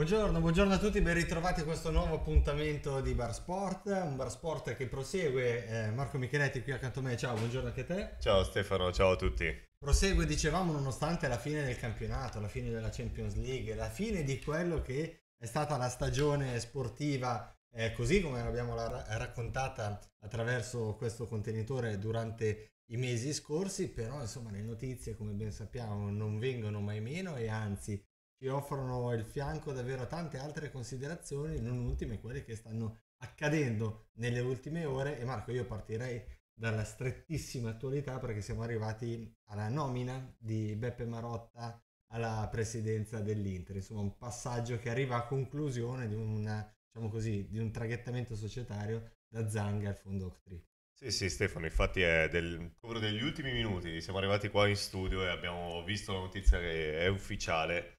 Buongiorno, buongiorno, a tutti, ben ritrovati a questo nuovo appuntamento di Bar Sport, un Bar Sport che prosegue, eh, Marco Micheletti qui accanto a me, ciao, buongiorno anche a te. Ciao Stefano, ciao a tutti. Prosegue, dicevamo, nonostante la fine del campionato, la fine della Champions League, la fine di quello che è stata la stagione sportiva, eh, così come l'abbiamo la- raccontata attraverso questo contenitore durante i mesi scorsi, però insomma le notizie come ben sappiamo non vengono mai meno e anzi ci offrono il fianco davvero a tante altre considerazioni, non ultime quelle che stanno accadendo nelle ultime ore. E Marco, io partirei dalla strettissima attualità perché siamo arrivati alla nomina di Beppe Marotta alla presidenza dell'Inter, insomma un passaggio che arriva a conclusione di, una, diciamo così, di un traghettamento societario da Zanga al fondo Octri. Sì, sì, Stefano, infatti è del coro degli ultimi minuti. Siamo arrivati qua in studio e abbiamo visto la notizia che è ufficiale.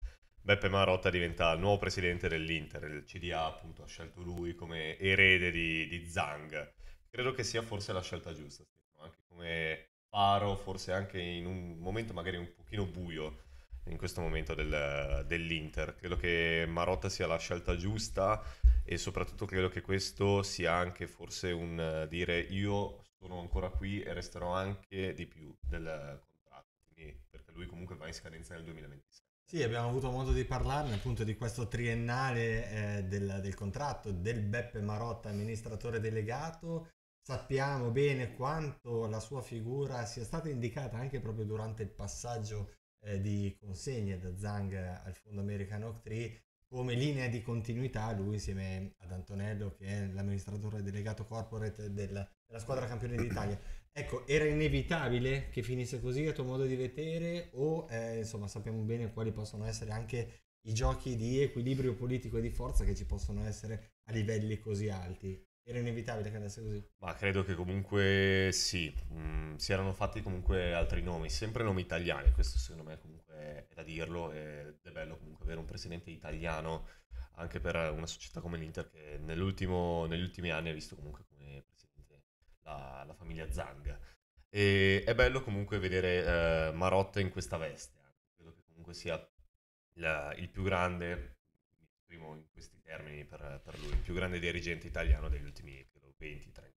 Beppe Marotta diventa il nuovo presidente dell'Inter, il CDA appunto ha scelto lui come erede di, di Zang. Credo che sia forse la scelta giusta, anche come faro, forse anche in un momento magari un pochino buio in questo momento del, dell'Inter. Credo che Marotta sia la scelta giusta e soprattutto credo che questo sia anche forse un dire io sono ancora qui e resterò anche di più del contratto, perché lui comunque va in scadenza nel 2026. Sì, abbiamo avuto modo di parlarne appunto di questo triennale eh, del, del, contratto del Beppe Marotta, amministratore delegato. Sappiamo bene quanto la sua figura sia stata indicata anche proprio durante il passaggio eh, di consegne da Zhang al Fondo American Oak Tree come linea di continuità lui insieme ad Antonello che è l'amministratore delegato corporate della, della squadra campione d'Italia. Ecco, era inevitabile che finisse così a tuo modo di vedere o eh, insomma sappiamo bene quali possono essere anche i giochi di equilibrio politico e di forza che ci possono essere a livelli così alti. Era inevitabile che andasse così. Ma credo che comunque sì, mh, mm, si erano fatti comunque altri nomi, sempre nomi italiani, questo secondo me comunque è da dirlo ed è bello comunque avere un presidente italiano anche per una società come l'Inter che negli ultimi anni ha visto comunque come presidente la, la famiglia Zang. E è bello comunque vedere eh, Marotta in questa veste, credo che comunque sia la, il più grande primo in questi termini per, per lui, il più grande dirigente italiano degli ultimi 20-30 anni?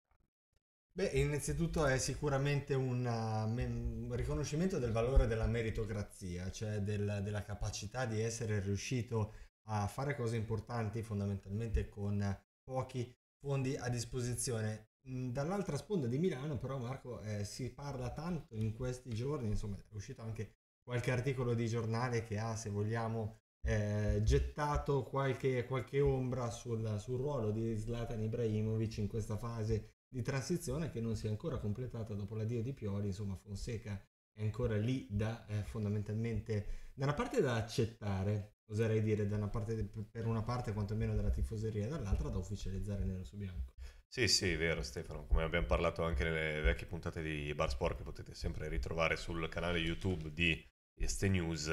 Beh, innanzitutto è sicuramente uh, un riconoscimento del valore della meritocrazia, cioè del, della capacità di essere riuscito a fare cose importanti fondamentalmente con pochi fondi a disposizione. Mm, dall'altra sponda di Milano però Marco eh, si parla tanto in questi giorni, insomma è uscito anche qualche articolo di giornale che ha, se vogliamo, eh, gettato qualche, qualche ombra sul, sul, ruolo di Zlatan Ibrahimovic in questa fase di transizione che non si è ancora completata dopo l'addio di Pioli, insomma Fonseca è ancora lì da eh, fondamentalmente da una parte da accettare, oserei dire, da una parte, per una parte quantomeno della tifoseria, dall'altra da ufficializzare nero su bianco. Sì, sì, è vero Stefano, come abbiamo parlato anche nelle vecchie puntate di Bar Sport che potete sempre ritrovare sul canale YouTube di Este News,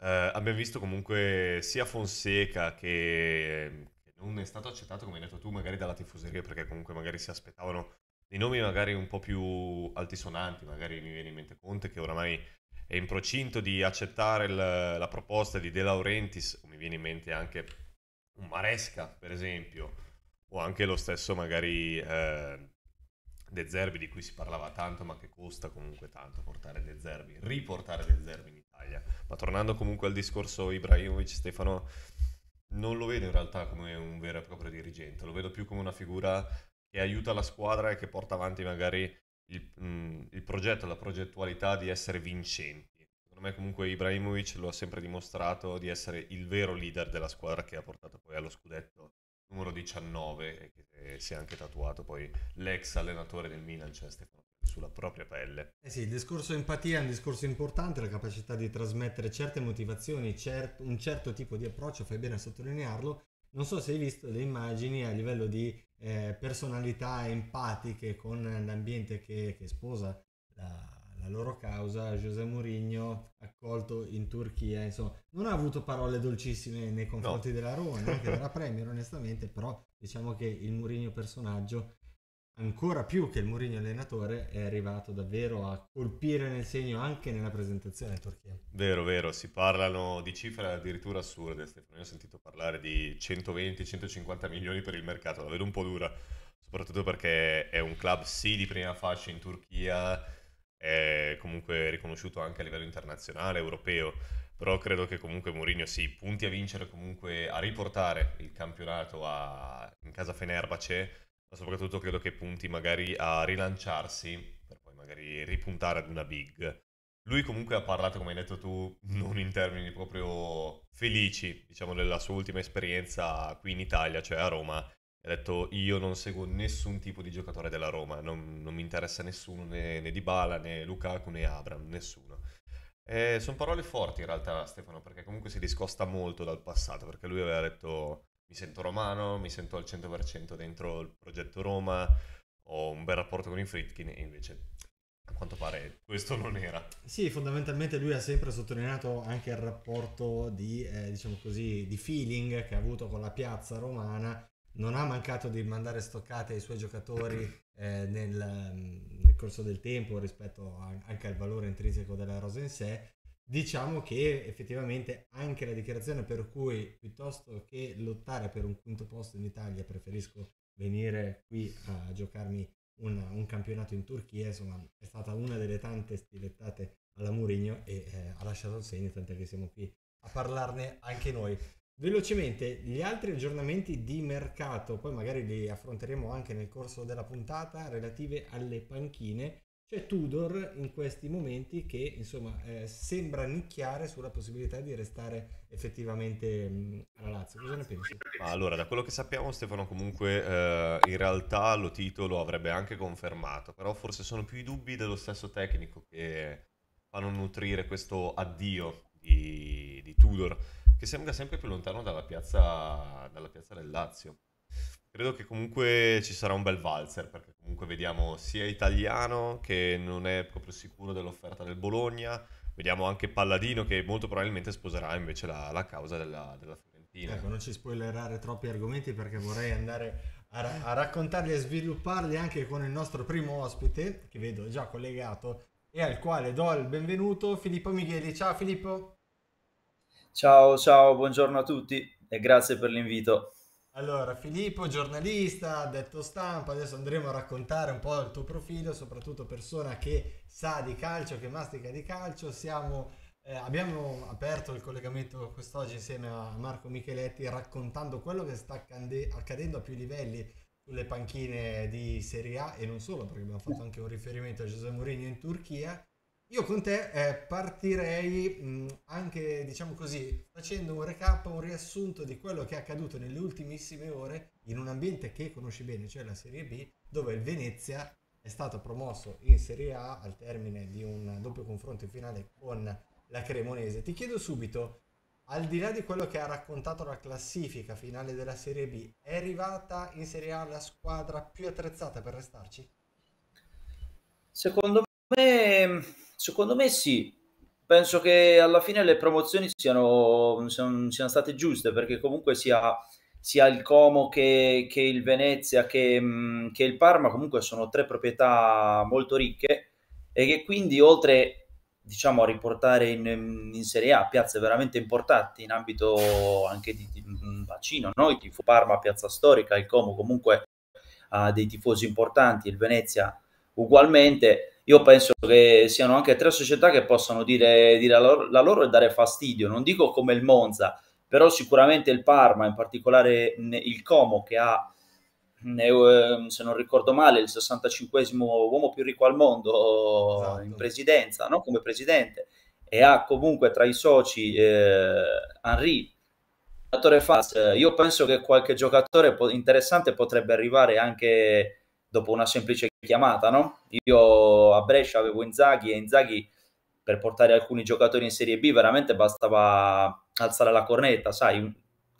eh, abbiamo visto comunque sia Fonseca che, che non è stato accettato, come hai detto tu, magari dalla tifoseria, perché comunque magari si aspettavano dei nomi magari un po' più altisonanti, magari mi viene in mente Conte che oramai è in procinto di accettare il, la proposta di De Laurentiis, o mi viene in mente anche un Maresca per esempio, o anche lo stesso magari eh, De Zerbi di cui si parlava tanto ma che costa comunque tanto portare De Zerbi, riportare De Zerbi Italia. Ma tornando comunque al discorso Ibrahimovic, Stefano, non lo vedo in realtà come un vero e proprio dirigente, lo vedo più come una figura che aiuta la squadra e che porta avanti magari il, mh, mm, il progetto, la progettualità di essere vincenti. Secondo me comunque Ibrahimovic lo ha sempre dimostrato di essere il vero leader della squadra che ha portato poi allo scudetto numero 19 e che si è anche tatuato poi l'ex allenatore del Milan, cioè Stefano sulla propria pelle. Eh sì, il discorso empatia è un discorso importante, la capacità di trasmettere certe motivazioni, cert- un certo tipo di approccio, fai bene a sottolinearlo. Non so se hai visto le immagini a livello di eh, personalità empatiche con l'ambiente che, che sposa la, la loro causa, José Mourinho accolto in Turchia, insomma, non ha avuto parole dolcissime nei confronti no. della Roma, neanche della Premier onestamente, però diciamo che il Mourinho personaggio ancora più che il Mourinho allenatore è arrivato davvero a colpire nel segno anche nella presentazione Turchia. Vero, vero, si parlano di cifre addirittura assurde, Stefano, io ho sentito parlare di 120-150 milioni per il mercato, la vedo un po' dura, soprattutto perché è un club sì di prima fascia in Turchia, è comunque riconosciuto anche a livello internazionale, europeo, però credo che comunque Mourinho sì, punti a vincere comunque, a riportare il campionato a, in casa Fenerbahce, soprattutto credo che punti magari a rilanciarsi, per poi magari ripuntare ad una big. Lui comunque ha parlato, come hai detto tu, non in termini proprio felici, diciamo, della sua ultima esperienza qui in Italia, cioè a Roma. Ha detto io non seguo nessun tipo di giocatore della Roma, non, non mi interessa nessuno, né, né Dybala, né Lukaku, né Abram, nessuno. Eh, sono parole forti in realtà Stefano, perché comunque si discosta molto dal passato, perché lui aveva detto mi sento romano, mi sento al 100% dentro il progetto Roma, ho un bel rapporto con i Fritkin e invece a quanto pare questo non era. Sì, fondamentalmente lui ha sempre sottolineato anche il rapporto di, eh, diciamo così, di feeling che ha avuto con la piazza romana, non ha mancato di mandare stoccate ai suoi giocatori eh, nel, mm, nel, corso del tempo rispetto a, anche al valore intrinseco della rosa in sé diciamo che effettivamente anche la dichiarazione per cui piuttosto che lottare per un quinto posto in Italia preferisco venire qui a giocarmi una, un campionato in Turchia, insomma è stata una delle tante stilettate alla Murigno e eh, ha lasciato il segno, tant'è che siamo qui a parlarne anche noi. Velocemente gli altri aggiornamenti di mercato, poi magari li affronteremo anche nel corso della puntata, relative alle panchine. C'è Tudor in questi momenti che insomma eh, sembra nicchiare sulla possibilità di restare effettivamente mh, alla Lazio. Cosa ne pensi? Allora, da quello che sappiamo Stefano comunque eh, in realtà lo titolo avrebbe anche confermato, però forse sono più i dubbi dello stesso tecnico che fanno nutrire questo addio di, di Tudor, che sembra sempre più lontano dalla piazza, dalla piazza del Lazio. Credo che comunque ci sarà un bel valzer, perché comunque vediamo sia italiano che non è proprio sicuro dell'offerta del Bologna, vediamo anche Palladino che molto probabilmente sposerà invece la, la causa della, della Fiorentina. Ecco, non ci spoilerare troppi argomenti perché vorrei andare a, ra- a raccontarli e svilupparli anche con il nostro primo ospite, che vedo già collegato, e al quale do il benvenuto Filippo Micheli. Ciao Filippo! Ciao, ciao, buongiorno a tutti e grazie per l'invito. Allora, Filippo, giornalista, detto stampa, adesso andremo a raccontare un po' il tuo profilo, soprattutto persona che sa di calcio, che mastica di calcio. Siamo, eh, abbiamo aperto il collegamento quest'oggi insieme a Marco Micheletti raccontando quello che sta accade- accadendo a più livelli sulle panchine di Serie A e non solo, perché abbiamo fatto anche un riferimento a Giuseppe Mourinho in Turchia io con te eh, partirei mh, anche, diciamo così, facendo un recap, un riassunto di quello che è accaduto nelle ultimissime ore in un ambiente che conosci bene, cioè la Serie B, dove il Venezia è stato promosso in Serie A al termine di un doppio confronto in finale con la Cremonese. Ti chiedo subito, al di là di quello che ha raccontato la classifica finale della Serie B, è arrivata in Serie A la squadra più attrezzata per restarci? Secondo me me, secondo me sì. Penso che alla fine le promozioni siano, siano, siano state giuste perché comunque sia, sia il Como che, che il Venezia che, mm, che, il Parma comunque sono tre proprietà molto ricche e che quindi oltre diciamo, a riportare in, in Serie A piazze veramente importanti in ambito anche di, di mm, bacino, noi il tifo Parma, piazza storica, il Como comunque ha dei tifosi importanti, il Venezia ugualmente io penso che siano anche tre società che possano dire, dire la, loro, la, loro, e dare fastidio, non dico come il Monza, però sicuramente il Parma, in particolare il Como che ha, eh, se non ricordo male, il 65 uomo più ricco al mondo esatto. in presidenza, no? come presidente, e ha comunque tra i soci eh, Henry, io penso che qualche giocatore interessante potrebbe arrivare anche dopo una semplice chiamata, no? Io a Brescia avevo Inzaghi e Inzaghi per portare alcuni giocatori in Serie B veramente bastava alzare la cornetta, sai,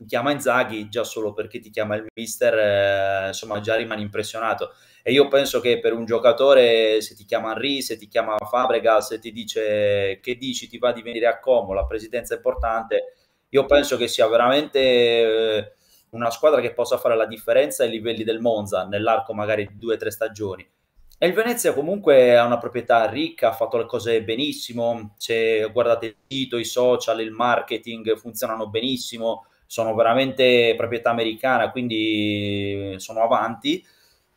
chiama Inzaghi già solo perché ti chiama il mister, eh, insomma già rimani impressionato. E io penso che per un giocatore, se ti chiama Henry, se ti chiama Fabregas, se ti dice che dici ti va di venire a Como, la presidenza è importante, io penso che sia veramente... Eh, una squadra che possa fare la differenza ai livelli del Monza nell'arco magari di due o tre stagioni. E il Venezia comunque ha una proprietà ricca, ha fatto le cose benissimo, se guardate il sito, i social, il marketing funzionano benissimo, sono veramente proprietà americana, quindi sono avanti.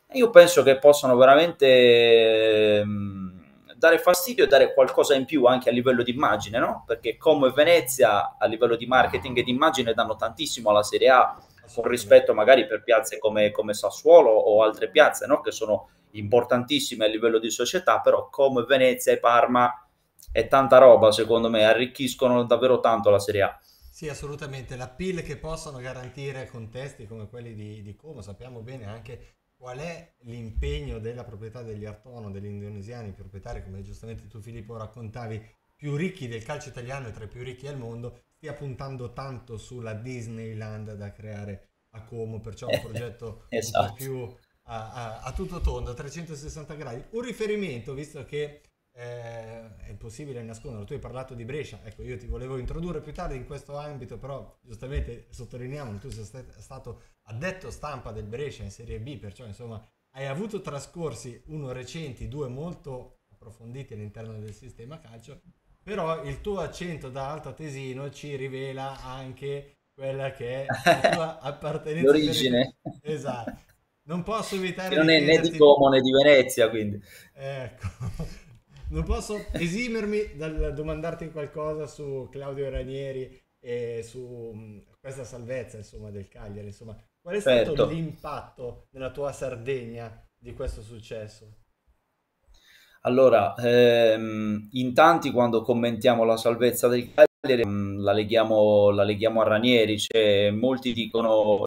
E io penso che possano veramente ehm, dare fastidio e dare qualcosa in più anche a livello di immagine, no? Perché come Venezia a livello di marketing e di immagine danno tantissimo alla Serie A, con rispetto magari per piazze come, come Sassuolo o altre piazze no? che sono importantissime a livello di società, però come Venezia e Parma è tanta roba secondo me, arricchiscono davvero tanto la Serie A. Sì, assolutamente, la PIL che possono garantire contesti come quelli di, di Como, sappiamo bene anche qual è l'impegno della proprietà degli Artono, degli indonesiani, proprietari come giustamente tu Filippo raccontavi, più ricchi del calcio italiano e tra i più ricchi al mondo, stia puntando tanto sulla Disneyland da creare a Como, perciò un eh, progetto esatto. un po' più a, a, a, tutto tondo, a 360 gradi. Un riferimento, visto che eh, è impossibile nascondere, tu hai parlato di Brescia, ecco io ti volevo introdurre più tardi in questo ambito, però giustamente sottolineiamo che tu sei stato addetto stampa del Brescia in Serie B, perciò insomma hai avuto trascorsi uno recenti, due molto approfonditi all'interno del sistema calcio però il tuo accento da alto tesino ci rivela anche quella che è la tua appartenenza. L'origine. Per... Esatto. Non posso evitare... Che non è né di Como né di Venezia, quindi. Ecco. Non posso esimermi dal domandarti qualcosa su Claudio Ranieri e su mm, questa salvezza, insomma, del Cagliari. Insomma, qual è stato certo. l'impatto nella tua Sardegna di questo successo? Allora, ehm, in tanti quando commentiamo la salvezza del Cagliari ehm, la leghiamo, la leghiamo a Ranieri, cioè, molti dicono,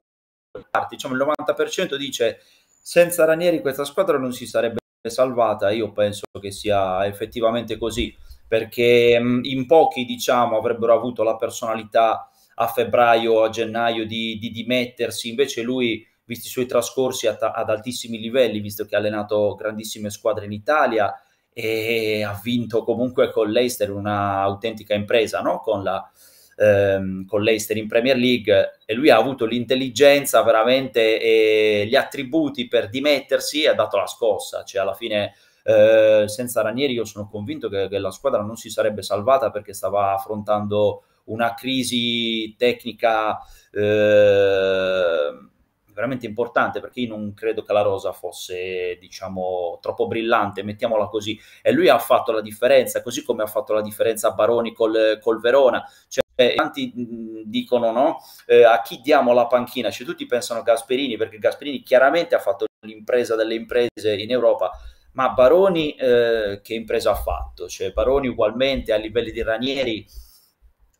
diciamo il 90% dice senza Ranieri questa squadra non si sarebbe salvata, io penso che sia effettivamente così, perché ehm, in pochi diciamo avrebbero avuto la personalità a febbraio o a gennaio di, di dimettersi, invece lui visti i suoi trascorsi ad, ad altissimi livelli, visto che ha allenato grandissime squadre in Italia e ha vinto comunque con l'Eister autentica impresa, no? con, la, ehm, con l'Eister in Premier League e lui ha avuto l'intelligenza veramente e gli attributi per dimettersi e ha dato la scossa, cioè alla fine... Eh, senza Ranieri io sono convinto che, che, la squadra non si sarebbe salvata perché stava affrontando una crisi tecnica eh, veramente importante perché io non credo che la rosa fosse diciamo troppo brillante mettiamola così e lui ha fatto la differenza così come ha fatto la differenza Baroni col, col Verona cioè eh, tanti mm, dicono no eh, a chi diamo la panchina cioè tutti pensano a Gasperini perché Gasperini chiaramente ha fatto l'impresa delle imprese in Europa ma Baroni eh, che impresa ha fatto cioè Baroni ugualmente a livelli di Ranieri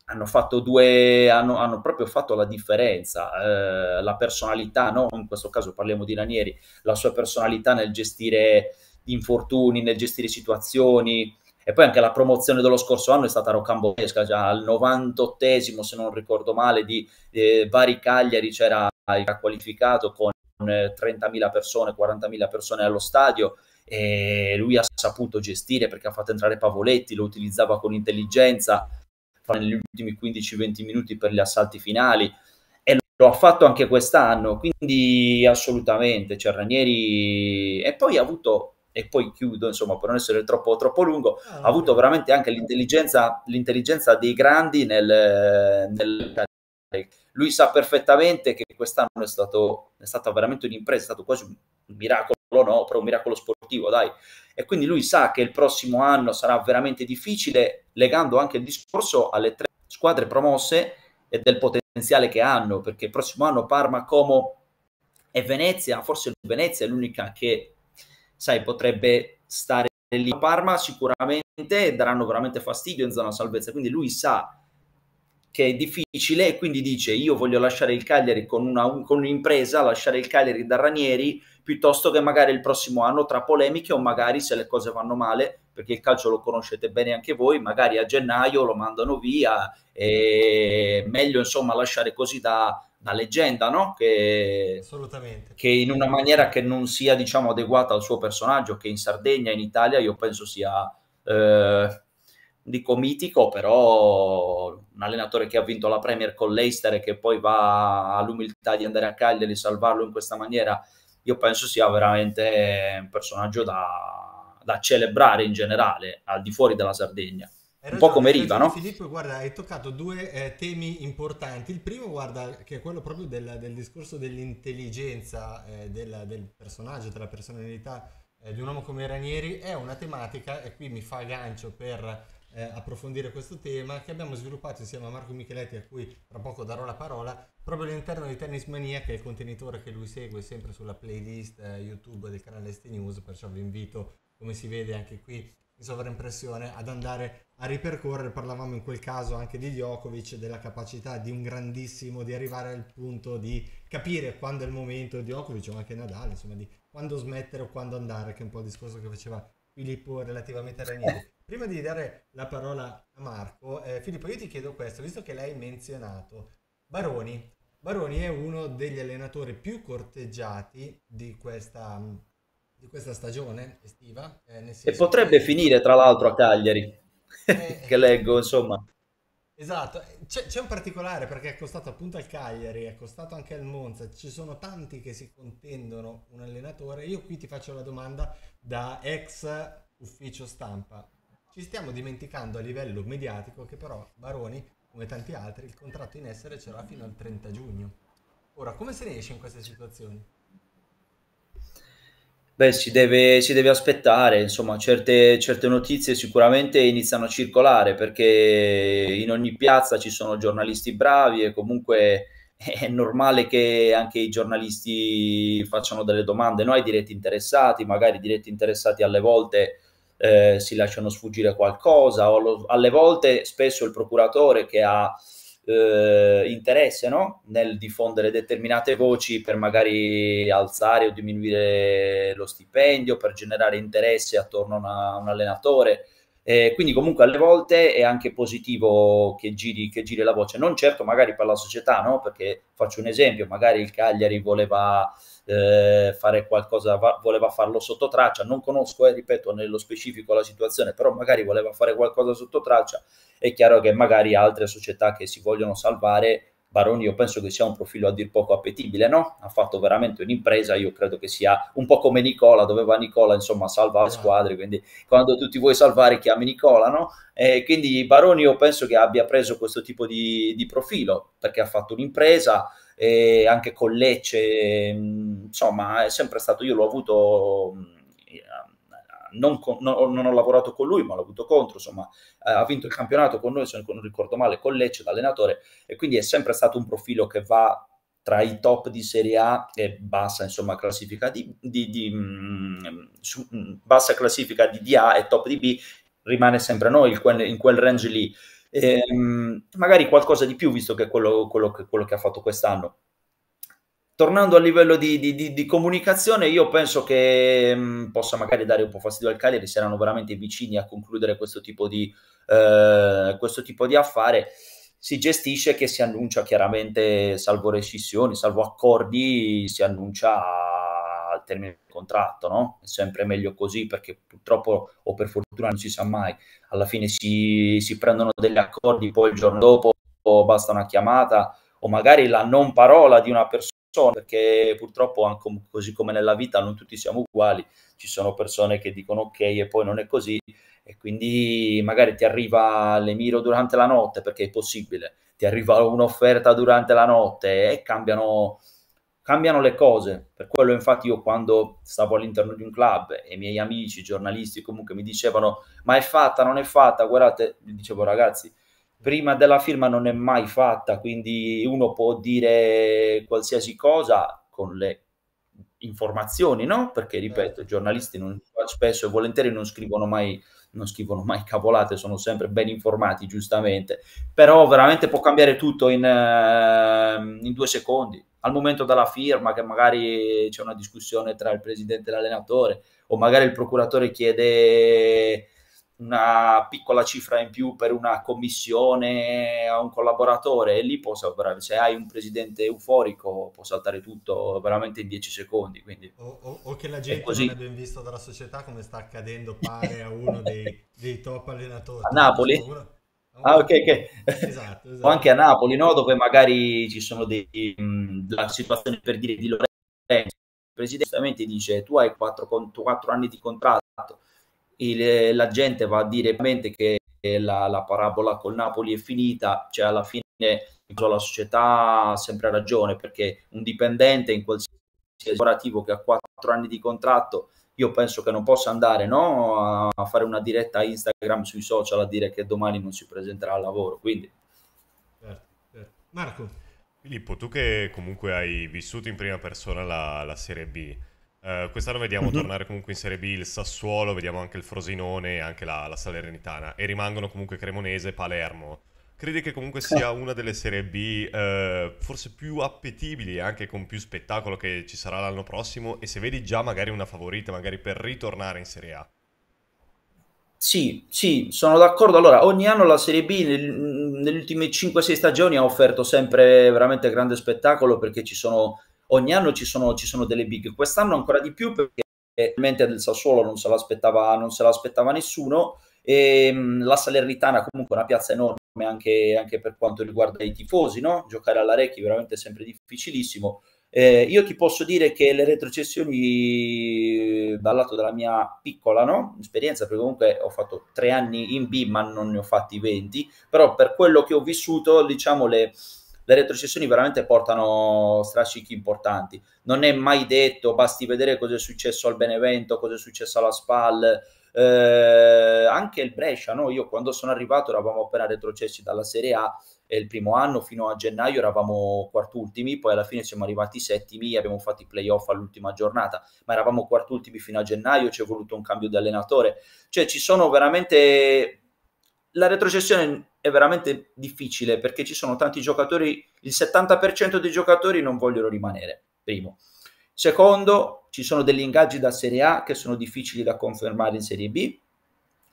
hanno fatto due, hanno, hanno, proprio fatto la differenza. Eh, la personalità, no? in questo caso parliamo di Ranieri, la sua personalità nel gestire infortuni, nel gestire situazioni. E poi anche la promozione dello scorso anno è stata rocambolesca, già al 98esimo, se non ricordo male, di eh, Bari Cagliari c'era qualificato con 30.000 eh, persone, 40.000 persone allo stadio e lui ha saputo gestire perché ha fatto entrare Pavoletti, lo utilizzava con intelligenza, fa negli ultimi 15-20 minuti per gli assalti finali e lo ha fatto anche quest'anno, quindi assolutamente, cioè Ranieri e poi ha avuto e poi chiudo, insomma, per non essere troppo, troppo lungo, ah, ha avuto veramente anche l'intelligenza, l'intelligenza dei grandi nel, nel lui sa perfettamente che quest'anno è, stato, è stata veramente un'impresa, è stato quasi un miracolo, no? Però un miracolo sportivo, dai. E quindi lui sa che il prossimo anno sarà veramente difficile, legando anche il discorso alle tre squadre promosse e del potenziale che hanno, perché il prossimo anno Parma, Como e Venezia, forse Venezia è l'unica che, sai, potrebbe stare lì. Parma sicuramente daranno veramente fastidio in zona salvezza, quindi lui sa che è difficile e quindi dice io voglio lasciare il Cagliari con, una, con un'impresa, lasciare il Cagliari da Ranieri piuttosto che magari il prossimo anno tra polemiche o magari se le cose vanno male, perché il calcio lo conoscete bene anche voi, magari a gennaio lo mandano via, e meglio insomma lasciare così da, da leggenda, no? Che, Assolutamente. Che in una maniera che non sia diciamo adeguata al suo personaggio, che in Sardegna, in Italia, io penso sia... Eh, dico mitico, però un allenatore che ha vinto la Premier con l'Eister e che poi va all'umiltà di andare a Cagliari e salvarlo in questa maniera, io penso sia veramente un personaggio da, da celebrare in generale, al di fuori della Sardegna. Hai un po' come Riva, no? Filippo, guarda, hai toccato due eh, temi importanti. Il primo, guarda, che è quello proprio del, del discorso dell'intelligenza eh, del, del, personaggio, della personalità eh, di un uomo come Ranieri, è una tematica, e qui mi fa gancio per eh, approfondire questo tema che abbiamo sviluppato insieme a Marco Micheletti, a cui tra poco darò la parola, proprio all'interno di Tennis Mania, che è il contenitore che lui segue sempre sulla playlist eh, YouTube del canale ST News, perciò vi invito, come si vede anche qui in sovraimpressione, ad andare a ripercorrere, parlavamo in quel caso anche di Djokovic, della capacità di un grandissimo di arrivare al punto di capire quando è il momento di Djokovic o anche Nadal, insomma di quando smettere o quando andare, che è un po' il discorso che faceva Filippo relativamente a Ranieri. Prima di dare la parola a Marco, eh, Filippo, io ti chiedo questo, visto che l'hai menzionato, Baroni. Baroni è uno degli allenatori più corteggiati di questa, di questa stagione estiva. Eh, e potrebbe che... finire, tra l'altro, a Cagliari, eh, che leggo, insomma. Esatto, c'è, c'è, un particolare perché è costato appunto al Cagliari, è costato anche al Monza, ci sono tanti che si contendono un allenatore. Io qui ti faccio la domanda da ex ufficio stampa. Ci stiamo dimenticando a livello mediatico che però Baroni, come tanti altri, il contratto in essere ce l'ha fino al 30 giugno. Ora, come se ne esce in queste situazioni? Beh, si deve, si deve aspettare, insomma, certe, certe, notizie sicuramente iniziano a circolare perché in ogni piazza ci sono giornalisti bravi e comunque è normale che anche i giornalisti facciano delle domande no? ai diretti interessati, magari i diretti interessati alle volte eh, si lasciano sfuggire qualcosa, o lo, alle volte spesso il procuratore che ha eh, interesse no? nel diffondere determinate voci per magari alzare o diminuire lo stipendio, per generare interesse attorno a, una, un allenatore. Eh, quindi comunque alle volte è anche positivo che giri, che giri la voce, non certo magari per la società, no? perché faccio un esempio, magari il Cagliari voleva eh, fare qualcosa, va, voleva farlo sotto traccia, non conosco, eh, ripeto, nello specifico la situazione, però magari voleva fare qualcosa sotto traccia, è chiaro che magari altre società che si vogliono salvare Baroni io penso che sia un profilo a dir poco appetibile, no? Ha fatto veramente un'impresa, io credo che sia un po' come Nicola, dove va Nicola insomma salva le esatto. squadre, quindi quando tu ti vuoi salvare chiami Nicola, no? Eh, quindi Baroni io penso che abbia preso questo tipo di, di profilo, perché ha fatto un'impresa, eh, anche con Lecce, insomma è sempre stato, io l'ho avuto... Non, con, non, non, ho lavorato con lui, ma l'ho avuto contro, insomma, ha vinto il campionato con noi, se non ricordo male, con Lecce, da allenatore, e quindi è sempre stato un profilo che va tra i top di Serie A e bassa, insomma, classifica di, di, di su, bassa classifica di, di A e top di B, rimane sempre noi in quel, in quel range lì. E, ehm, magari qualcosa di più, visto che è quello, quello, che, quello che ha fatto quest'anno tornando a livello di, di, di, di, comunicazione, io penso che mh, mm, possa magari dare un po' fastidio al Cagliari se erano veramente vicini a concludere questo tipo di, eh, questo tipo affare. Si gestisce che si annuncia chiaramente, salvo rescissioni, salvo accordi, si annuncia termine del contratto, no? È sempre meglio così perché purtroppo o per fortuna non si sa mai, alla fine si, si prendono degli accordi, poi il giorno dopo basta una chiamata o magari la non parola di una persona perché purtroppo anche così come nella vita non tutti siamo uguali, ci sono persone che dicono ok e poi non è così e quindi magari ti arriva l'emiro durante la notte perché è possibile, ti arriva un'offerta durante la notte e cambiano cambiano le cose. Per quello, infatti, io quando stavo all'interno di un club e i miei amici, giornalisti, comunque mi dicevano: Ma è fatta, non è fatta. Guardate, dicevo, ragazzi, prima della firma non è mai fatta. Quindi uno può dire qualsiasi cosa con le informazioni, no? Perché ripeto, i giornalisti non, spesso e volentieri non scrivono mai non scrivono mai cavolate, sono sempre ben informati, giustamente, però veramente può cambiare tutto in, uh, in due secondi. Al momento della firma, che magari c'è una discussione tra il presidente e l'allenatore, o magari il procuratore chiede una piccola cifra in più per una commissione a un collaboratore e lì può saltare, se hai un presidente euforico può saltare tutto veramente in 10 secondi. Quindi o, o, o che la gente non è ben vista dalla società come sta accadendo pare a uno dei, dei top allenatori. A Napoli? Uno, ah, ok, ok. Esatto, esatto. O anche a esatto. Napoli, no? dove magari ci sono dei, mh, mm, la situazione per dire di Lorenzo, il presidente dice tu hai quattro anni di contratto, il, eh, la gente va a dire che eh, la, la, parabola col Napoli è finita, cioè alla fine la società ha sempre ragione perché un dipendente in qualsiasi lavorativo che ha quattro anni di contratto io penso che non possa andare no, a fare una diretta a Instagram sui social a dire che domani non si presenterà al lavoro. Quindi. Certo, certo. Marco. Filippo, tu che comunque hai vissuto in prima persona la, la Serie B, eh, quest'anno vediamo mm-hmm. tornare comunque in Serie B il Sassuolo, vediamo anche il Frosinone e anche la, la Salernitana. E rimangono comunque Cremonese e Palermo. Credi che comunque sia una delle Serie B uh, forse più appetibili, anche con più spettacolo che ci sarà l'anno prossimo? E se vedi già magari una favorita, magari per ritornare in Serie A? Sì, sì, sono d'accordo. Allora, ogni anno la Serie B nel, nelle ultime 5-6 stagioni ha offerto sempre veramente grande spettacolo perché ci sono ogni anno ci sono, ci sono delle big, quest'anno ancora di più perché mente del Sassuolo non se l'aspettava, non se l'aspettava nessuno e ehm, mh, la Salernitana comunque è una piazza enorme anche, anche, per quanto riguarda i tifosi, no? giocare all'Arecchi è veramente sempre difficilissimo. Eh, io ti posso dire che le retrocessioni dal lato della mia piccola no? esperienza, perché comunque ho fatto tre anni in B ma non ne ho fatti 20, però per quello che ho vissuto diciamo le, le retrocessioni veramente portano strascichi importanti. Non è mai detto, basti vedere cosa è successo al Benevento, cosa è successo alla SPAL, eh, anche il Brescia. No? Io quando sono arrivato eravamo appena retrocessi dalla Serie A e il primo anno fino a gennaio eravamo quartultimi, poi alla fine siamo arrivati settimi e abbiamo fatto i playoff all'ultima giornata, ma eravamo quartultimi fino a gennaio, ci è voluto un cambio di allenatore. Cioè ci sono veramente... La retrocessione è veramente difficile perché ci sono tanti giocatori, il 70% dei giocatori non vogliono rimanere, primo. Secondo, ci sono degli ingaggi da Serie A che sono difficili da confermare in Serie B.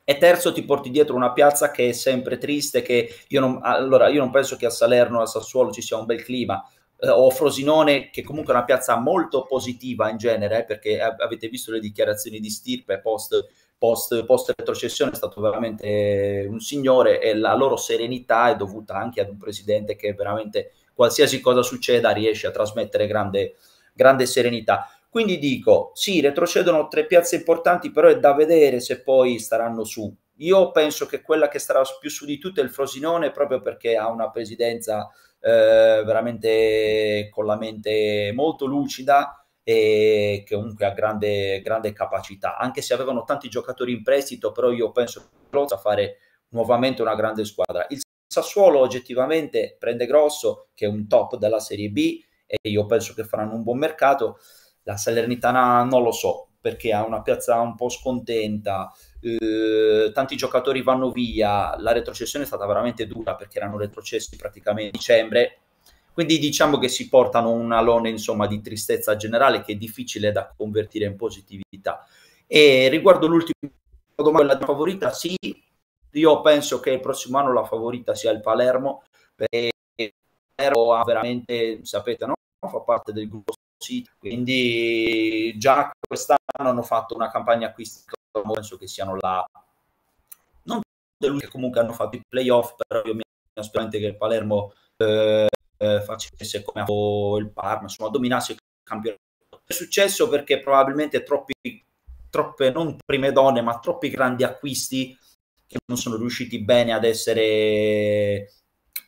E terzo, ti porti dietro una piazza che è sempre triste, che io non, allora, io non penso che a Salerno, a Sassuolo ci sia un bel clima, eh, o Frosinone, che comunque è una piazza molto positiva in genere, eh, perché avete visto le dichiarazioni di Stirpe post post, post retrocessione è stato veramente un signore e la loro serenità è dovuta anche ad un presidente che veramente qualsiasi cosa succeda riesce a trasmettere grande, grande serenità. Quindi dico, sì, retrocedono tre piazze importanti, però è da vedere se poi staranno su. Io penso che quella che starà più su di tutte è il Frosinone, proprio perché ha una presidenza eh, veramente con la mente molto lucida, e che comunque ha grande, grande capacità, anche se avevano tanti giocatori in prestito, però io penso che possa fare nuovamente una grande squadra. Il Sassuolo oggettivamente prende grosso, che è un top della Serie B e io penso che faranno un buon mercato. La Salernitana non lo so perché ha una piazza un po' scontenta, eh, tanti giocatori vanno via, la retrocessione è stata veramente dura perché erano retrocessi praticamente a dicembre, quindi diciamo che si portano un alone insomma, di tristezza generale che è difficile da convertire in positività. E riguardo l'ultima domanda, la favorita, sì, io penso che il prossimo anno la favorita sia il Palermo, perché Palermo ha veramente, sapete, no? fa parte del gruppo City, quindi già quest'anno hanno fatto una campagna acquistica, penso che siano la... non dell'unica comunque hanno fatto i playoff, però io mi aspetto che il Palermo... Eh, eh, facesse come il Parma, insomma dominasse il campionato. È successo perché probabilmente troppi, troppe, non prime donne, ma troppi grandi acquisti che non sono riusciti bene ad essere,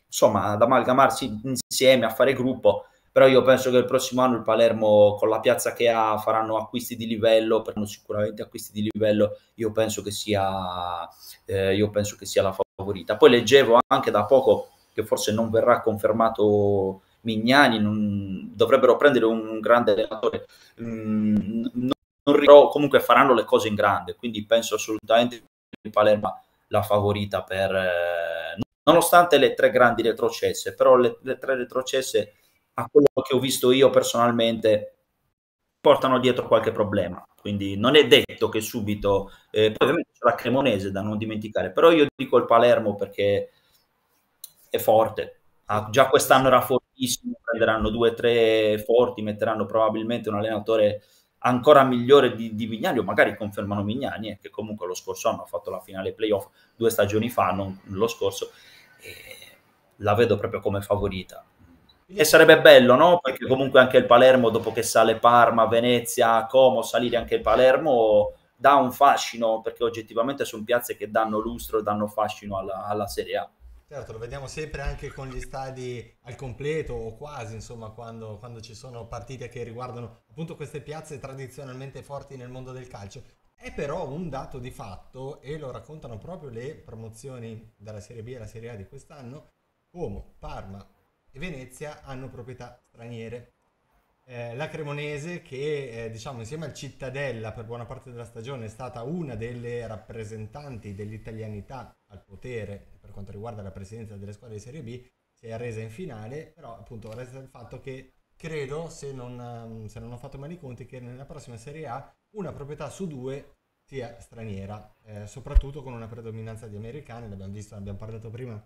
insomma, ad amalgamarsi insieme, a fare gruppo. Però io penso che il prossimo anno il Palermo, con la piazza che ha, faranno acquisti di livello, faranno sicuramente acquisti di livello. Io penso che sia, eh, io penso che sia la favorita. Poi leggevo anche da poco che forse non verrà confermato Mignani, non, dovrebbero prendere un, grande allenatore. Mm, non, non, però comunque faranno le cose in grande, quindi penso assolutamente che Palermo la favorita per... Eh, nonostante le tre grandi retrocesse, però le, le tre retrocesse, a quello che ho visto io personalmente, portano dietro qualche problema. Quindi non è detto che subito, eh, poi ovviamente c'è la Cremonese da non dimenticare, però io dico il Palermo perché è forte. Ah, già quest'anno era fortissimo, prenderanno due o tre forti, metteranno probabilmente un allenatore ancora migliore di, di Mignani o magari confermano Mignani, eh, che comunque lo scorso anno ha fatto la finale playoff due stagioni fa, non lo scorso, la vedo proprio come favorita. E sarebbe bello, no? Perché comunque anche il Palermo, dopo che sale Parma, Venezia, Como, salire anche il Palermo dà un fascino, perché oggettivamente sono piazze che danno lustro, danno fascino alla, alla Serie A. Certo, lo vediamo sempre anche con gli stadi al completo o quasi, insomma, quando, quando, ci sono partite che riguardano appunto queste piazze tradizionalmente forti nel mondo del calcio. È però un dato di fatto, e lo raccontano proprio le promozioni dalla Serie B alla Serie A di quest'anno, come Parma e Venezia hanno proprietà straniere eh, la Cremonese che eh, diciamo insieme al Cittadella per buona parte della stagione è stata una delle rappresentanti dell'italianità al potere per quanto riguarda la presidenza delle squadre di Serie B si è resa in finale però appunto resta il fatto che credo se non, ehm, se non ho fatto male i conti che nella prossima Serie A una proprietà su due sia straniera eh, soprattutto con una predominanza di americani l'abbiamo visto, l'abbiamo parlato prima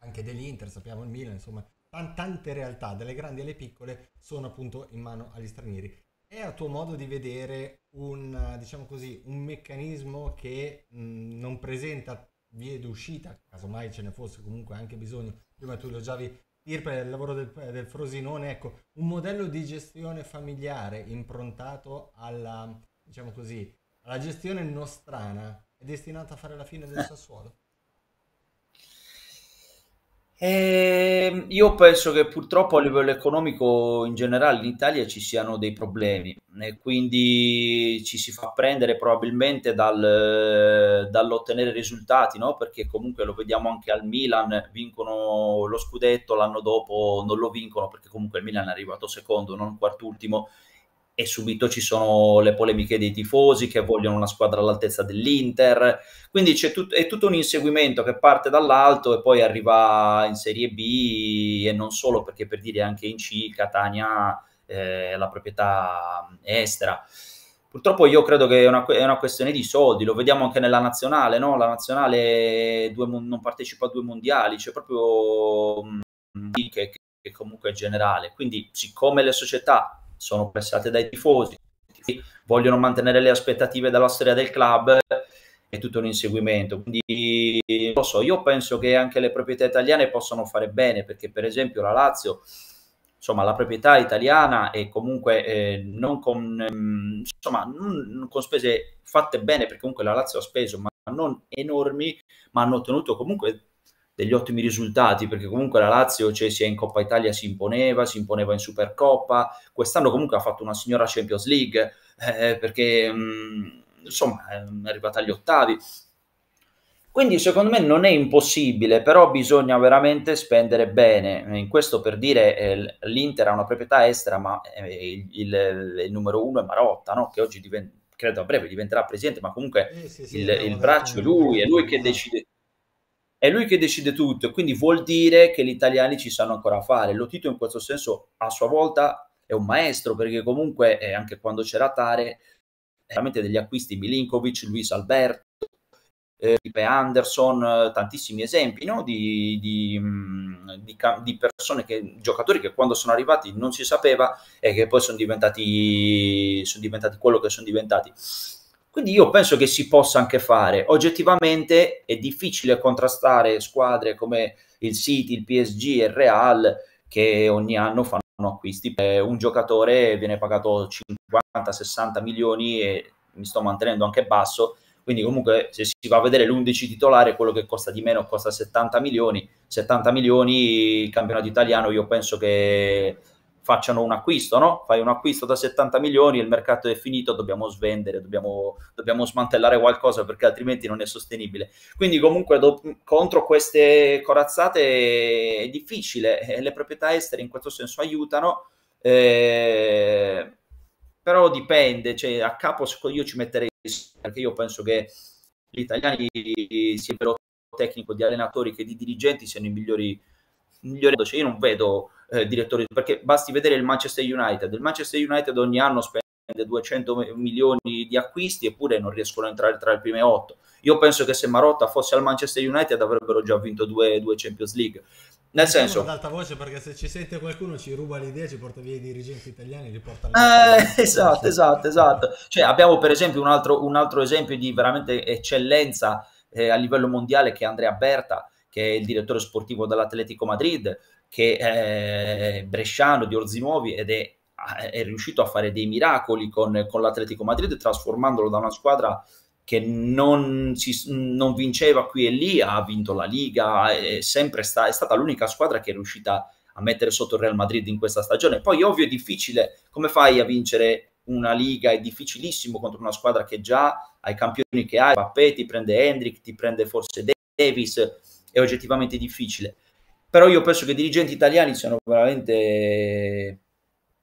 anche dell'Inter sappiamo il Milan insomma tante realtà, dalle grandi alle piccole, sono appunto in mano agli stranieri. È a tuo modo di vedere un, diciamo così, un meccanismo che mh, non presenta vie d'uscita, casomai ce ne fosse comunque anche bisogno, prima tu lo elogiavi Irpe, il lavoro del, del, Frosinone, ecco, un modello di gestione familiare improntato alla, diciamo così, alla gestione nostrana è destinato a fare la fine del Sassuolo? Eh, io penso che purtroppo a livello economico in generale in Italia ci siano dei problemi e quindi ci si fa prendere probabilmente dal, dall'ottenere risultati, no? perché comunque lo vediamo anche al Milan, vincono lo scudetto, l'anno dopo non lo vincono perché comunque il Milan è arrivato secondo, non quart'ultimo e subito ci sono le polemiche dei tifosi che vogliono una squadra all'altezza dell'Inter, quindi tut- è tutto un inseguimento che parte dall'alto e poi arriva in Serie B e non solo perché per dire anche in C Catania è eh, la proprietà estera. Purtroppo io credo che è una, è una, questione di soldi, lo vediamo anche nella nazionale, no? la nazionale due, non partecipa a due mondiali, c'è proprio mm, che, che comunque è generale, quindi siccome le società sono pressate dai tifosi, vogliono mantenere le aspettative della storia del club è tutto un inseguimento. Quindi lo so, io penso che anche le proprietà italiane possano fare bene perché per esempio la Lazio insomma, la proprietà italiana e comunque eh, non, con, ehm, insomma, non con spese fatte bene, perché comunque la Lazio ha speso, ma non enormi, ma hanno ottenuto comunque degli ottimi risultati, perché comunque la Lazio cioè, sia in Coppa Italia si imponeva, si imponeva in Supercoppa, quest'anno comunque ha fatto una signora Champions League, eh, perché mh, mm, insomma è arrivata agli ottavi. Quindi secondo me non è impossibile, però bisogna veramente spendere bene. In questo per dire eh, l'Inter ha una proprietà estera, ma eh, il, il, il, numero uno è Marotta, no? che oggi diventa credo a breve diventerà presidente, ma comunque sì, sì, sì, il, il braccio è lui, è lui che decide è lui che decide tutto, quindi vuol dire che gli italiani ci sanno ancora fare. Lo Tito in questo senso a sua volta è un maestro, perché comunque eh, anche quando c'era Tare, eh, veramente degli acquisti Milinkovic, Luis Alberto, eh, Anderson, eh, tantissimi esempi no? di, di, mm, di, di, persone, che, giocatori che quando sono arrivati non si sapeva e che poi sono diventati, sono diventati quello che sono diventati. Quindi io penso che si possa anche fare. Oggettivamente è difficile contrastare squadre come il City, il PSG e il Real che ogni anno fanno acquisti. Eh, un giocatore viene pagato 50-60 milioni e mi sto mantenendo anche basso. Quindi comunque se si va a vedere l'11 titolare, quello che costa di meno costa 70 milioni. 70 milioni il campionato italiano io penso che facciano un acquisto, no? Fai un acquisto da 70 milioni, il mercato è finito, dobbiamo svendere, dobbiamo, dobbiamo smantellare qualcosa perché altrimenti non è sostenibile. Quindi comunque do, contro queste corazzate è difficile, le proprietà estere in questo senso aiutano, eh, però dipende, cioè, a capo io ci metterei, perché io penso che gli italiani sia il tecnico di allenatori che di dirigenti siano i migliori migliorando. Cioè, io non vedo eh, direttori, perché basti vedere il Manchester United. Il Manchester United ogni anno spende 200 milioni di acquisti eppure non riescono a entrare tra le prime otto. Io penso che se Marotta fosse al Manchester United avrebbero già vinto due, due Champions League. Nel senso... Ad alta voce perché se ci sente qualcuno ci ruba l'idea, ci porta via i dirigenti italiani, li porta alla... Eh, esatto, esatto, esatto. Cioè, abbiamo per esempio un altro, un altro esempio di veramente eccellenza eh, a livello mondiale che è Andrea Berta, che è il direttore sportivo dell'Atletico Madrid, che è bresciano di Orzinuovi ed è, è riuscito a fare dei miracoli con, con l'Atletico Madrid, trasformandolo da una squadra che non, si, non, vinceva qui e lì, ha vinto la Liga, è, sta, è stata l'unica squadra che è riuscita a mettere sotto il Real Madrid in questa stagione. Poi ovvio è difficile, come fai a vincere una Liga? È difficilissimo contro una squadra che già ha i campioni che hai, Mbappé ti prende Hendrik, ti prende forse Davis, è oggettivamente difficile. Però io penso che i dirigenti italiani siano veramente...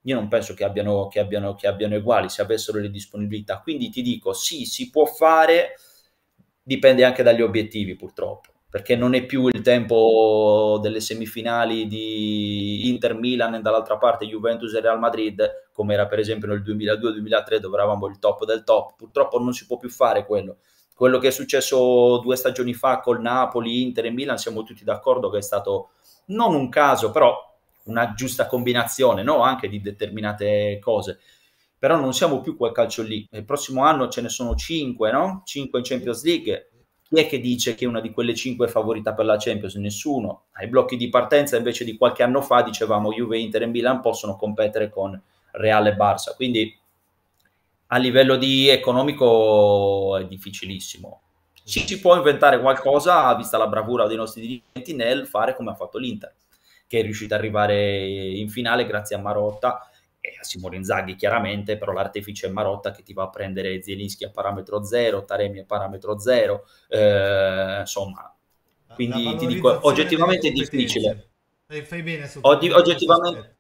Io non penso che abbiano, che abbiano, che abbiano uguali se avessero le disponibilità. Quindi ti dico, sì, si può fare, dipende anche dagli obiettivi purtroppo perché non è più il tempo delle semifinali di Inter Milan e dall'altra parte Juventus e Real Madrid, come era per esempio nel 2002-2003 dove eravamo il top del top. Purtroppo non si può più fare quello quello che è successo due stagioni fa col Napoli, Inter e Milan, siamo tutti d'accordo che è stato non un caso, però una giusta combinazione no? anche di determinate cose. Però non siamo più quel calcio lì. Il prossimo anno ce ne sono cinque, no? 5 in Champions League. Chi è che dice che una di quelle cinque è favorita per la Champions? Nessuno. Ai blocchi di partenza invece di qualche anno fa dicevamo Juve, Inter e Milan possono competere con Real e Barça. Quindi a livello di economico è difficilissimo. Ci si può inventare qualcosa, vista la bravura dei nostri dirigenti, nel fare come ha fatto l'Inter, che è riuscita ad arrivare in finale grazie a Marotta e a Simone Inzaghi chiaramente, però l'artefice è Marotta che ti va a prendere Zielinski a parametro zero, Taremi a parametro zero, eh, insomma, quindi ti dico, oggettivamente è difficile. Eh, fai bene, oggettivamente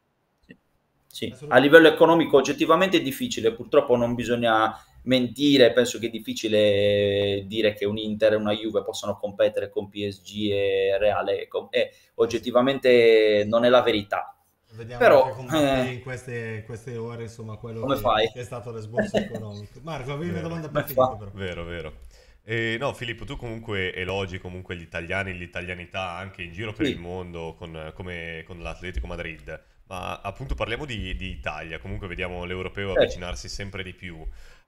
sì. A livello economico oggettivamente è difficile, purtroppo non bisogna mentire, penso che è difficile dire che un Inter e una Juve possano competere con PSG e Reale, e oggettivamente non è la verità. Vediamo Però, eh, in queste, queste, ore insomma quello che, fai? è stato l'esborso economico. Marco, avevi una domanda per Filippo Vero, vero. Eh, no, Filippo, tu comunque elogi comunque gli italiani, l'italianità anche in giro per sì. il mondo con, come, con l'Atletico Madrid ma appunto parliamo di, di Italia, comunque vediamo l'europeo certo. avvicinarsi sempre di più.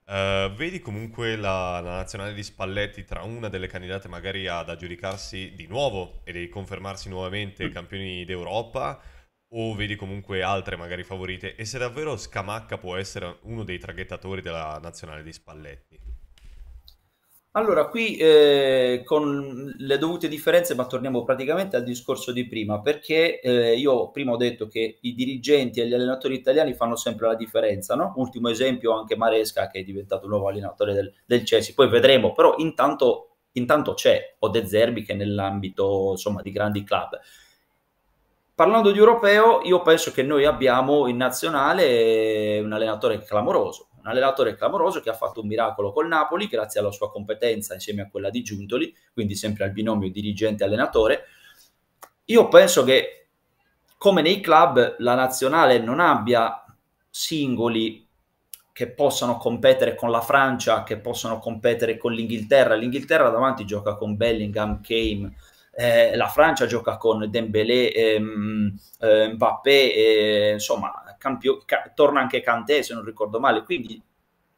Uh, vedi comunque la, la, nazionale di Spalletti tra una delle candidate magari ad aggiudicarsi di nuovo e di confermarsi nuovamente mm. campioni d'Europa o vedi comunque altre magari favorite e se davvero Scamacca può essere uno dei traghettatori della nazionale di Spalletti? Allora, qui eh, con le dovute differenze, ma torniamo praticamente al discorso di prima, perché eh, io prima ho detto che i dirigenti e gli allenatori italiani fanno sempre la differenza, no? Ultimo esempio anche Maresca che è diventato nuovo allenatore del, del Chelsea, poi vedremo, però intanto, intanto c'è Ode Zerbi che è nell'ambito insomma di grandi club. Parlando di europeo, io penso che noi abbiamo in nazionale un allenatore clamoroso, un allenatore clamoroso che ha fatto un miracolo col Napoli grazie alla sua competenza insieme a quella di Giuntoli, quindi sempre al binomio dirigente-allenatore. Io penso che come nei club la nazionale non abbia singoli che possano competere con la Francia, che possano competere con l'Inghilterra. L'Inghilterra davanti gioca con Bellingham, Kane, eh, la Francia gioca con Dembélé, ehm, eh, Mbappé, eh, insomma campio- ca- torna anche Kanté se non ricordo male, quindi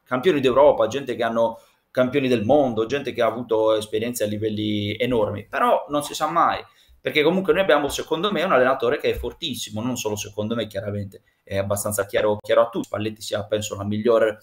campioni d'Europa, gente che hanno campioni del mondo, gente che ha avuto esperienze a livelli enormi, però non si sa mai, perché comunque noi abbiamo secondo me un allenatore che è fortissimo, non solo secondo me chiaramente, è abbastanza chiaro, chiaro a tutti, Spalletti sia penso la miglior,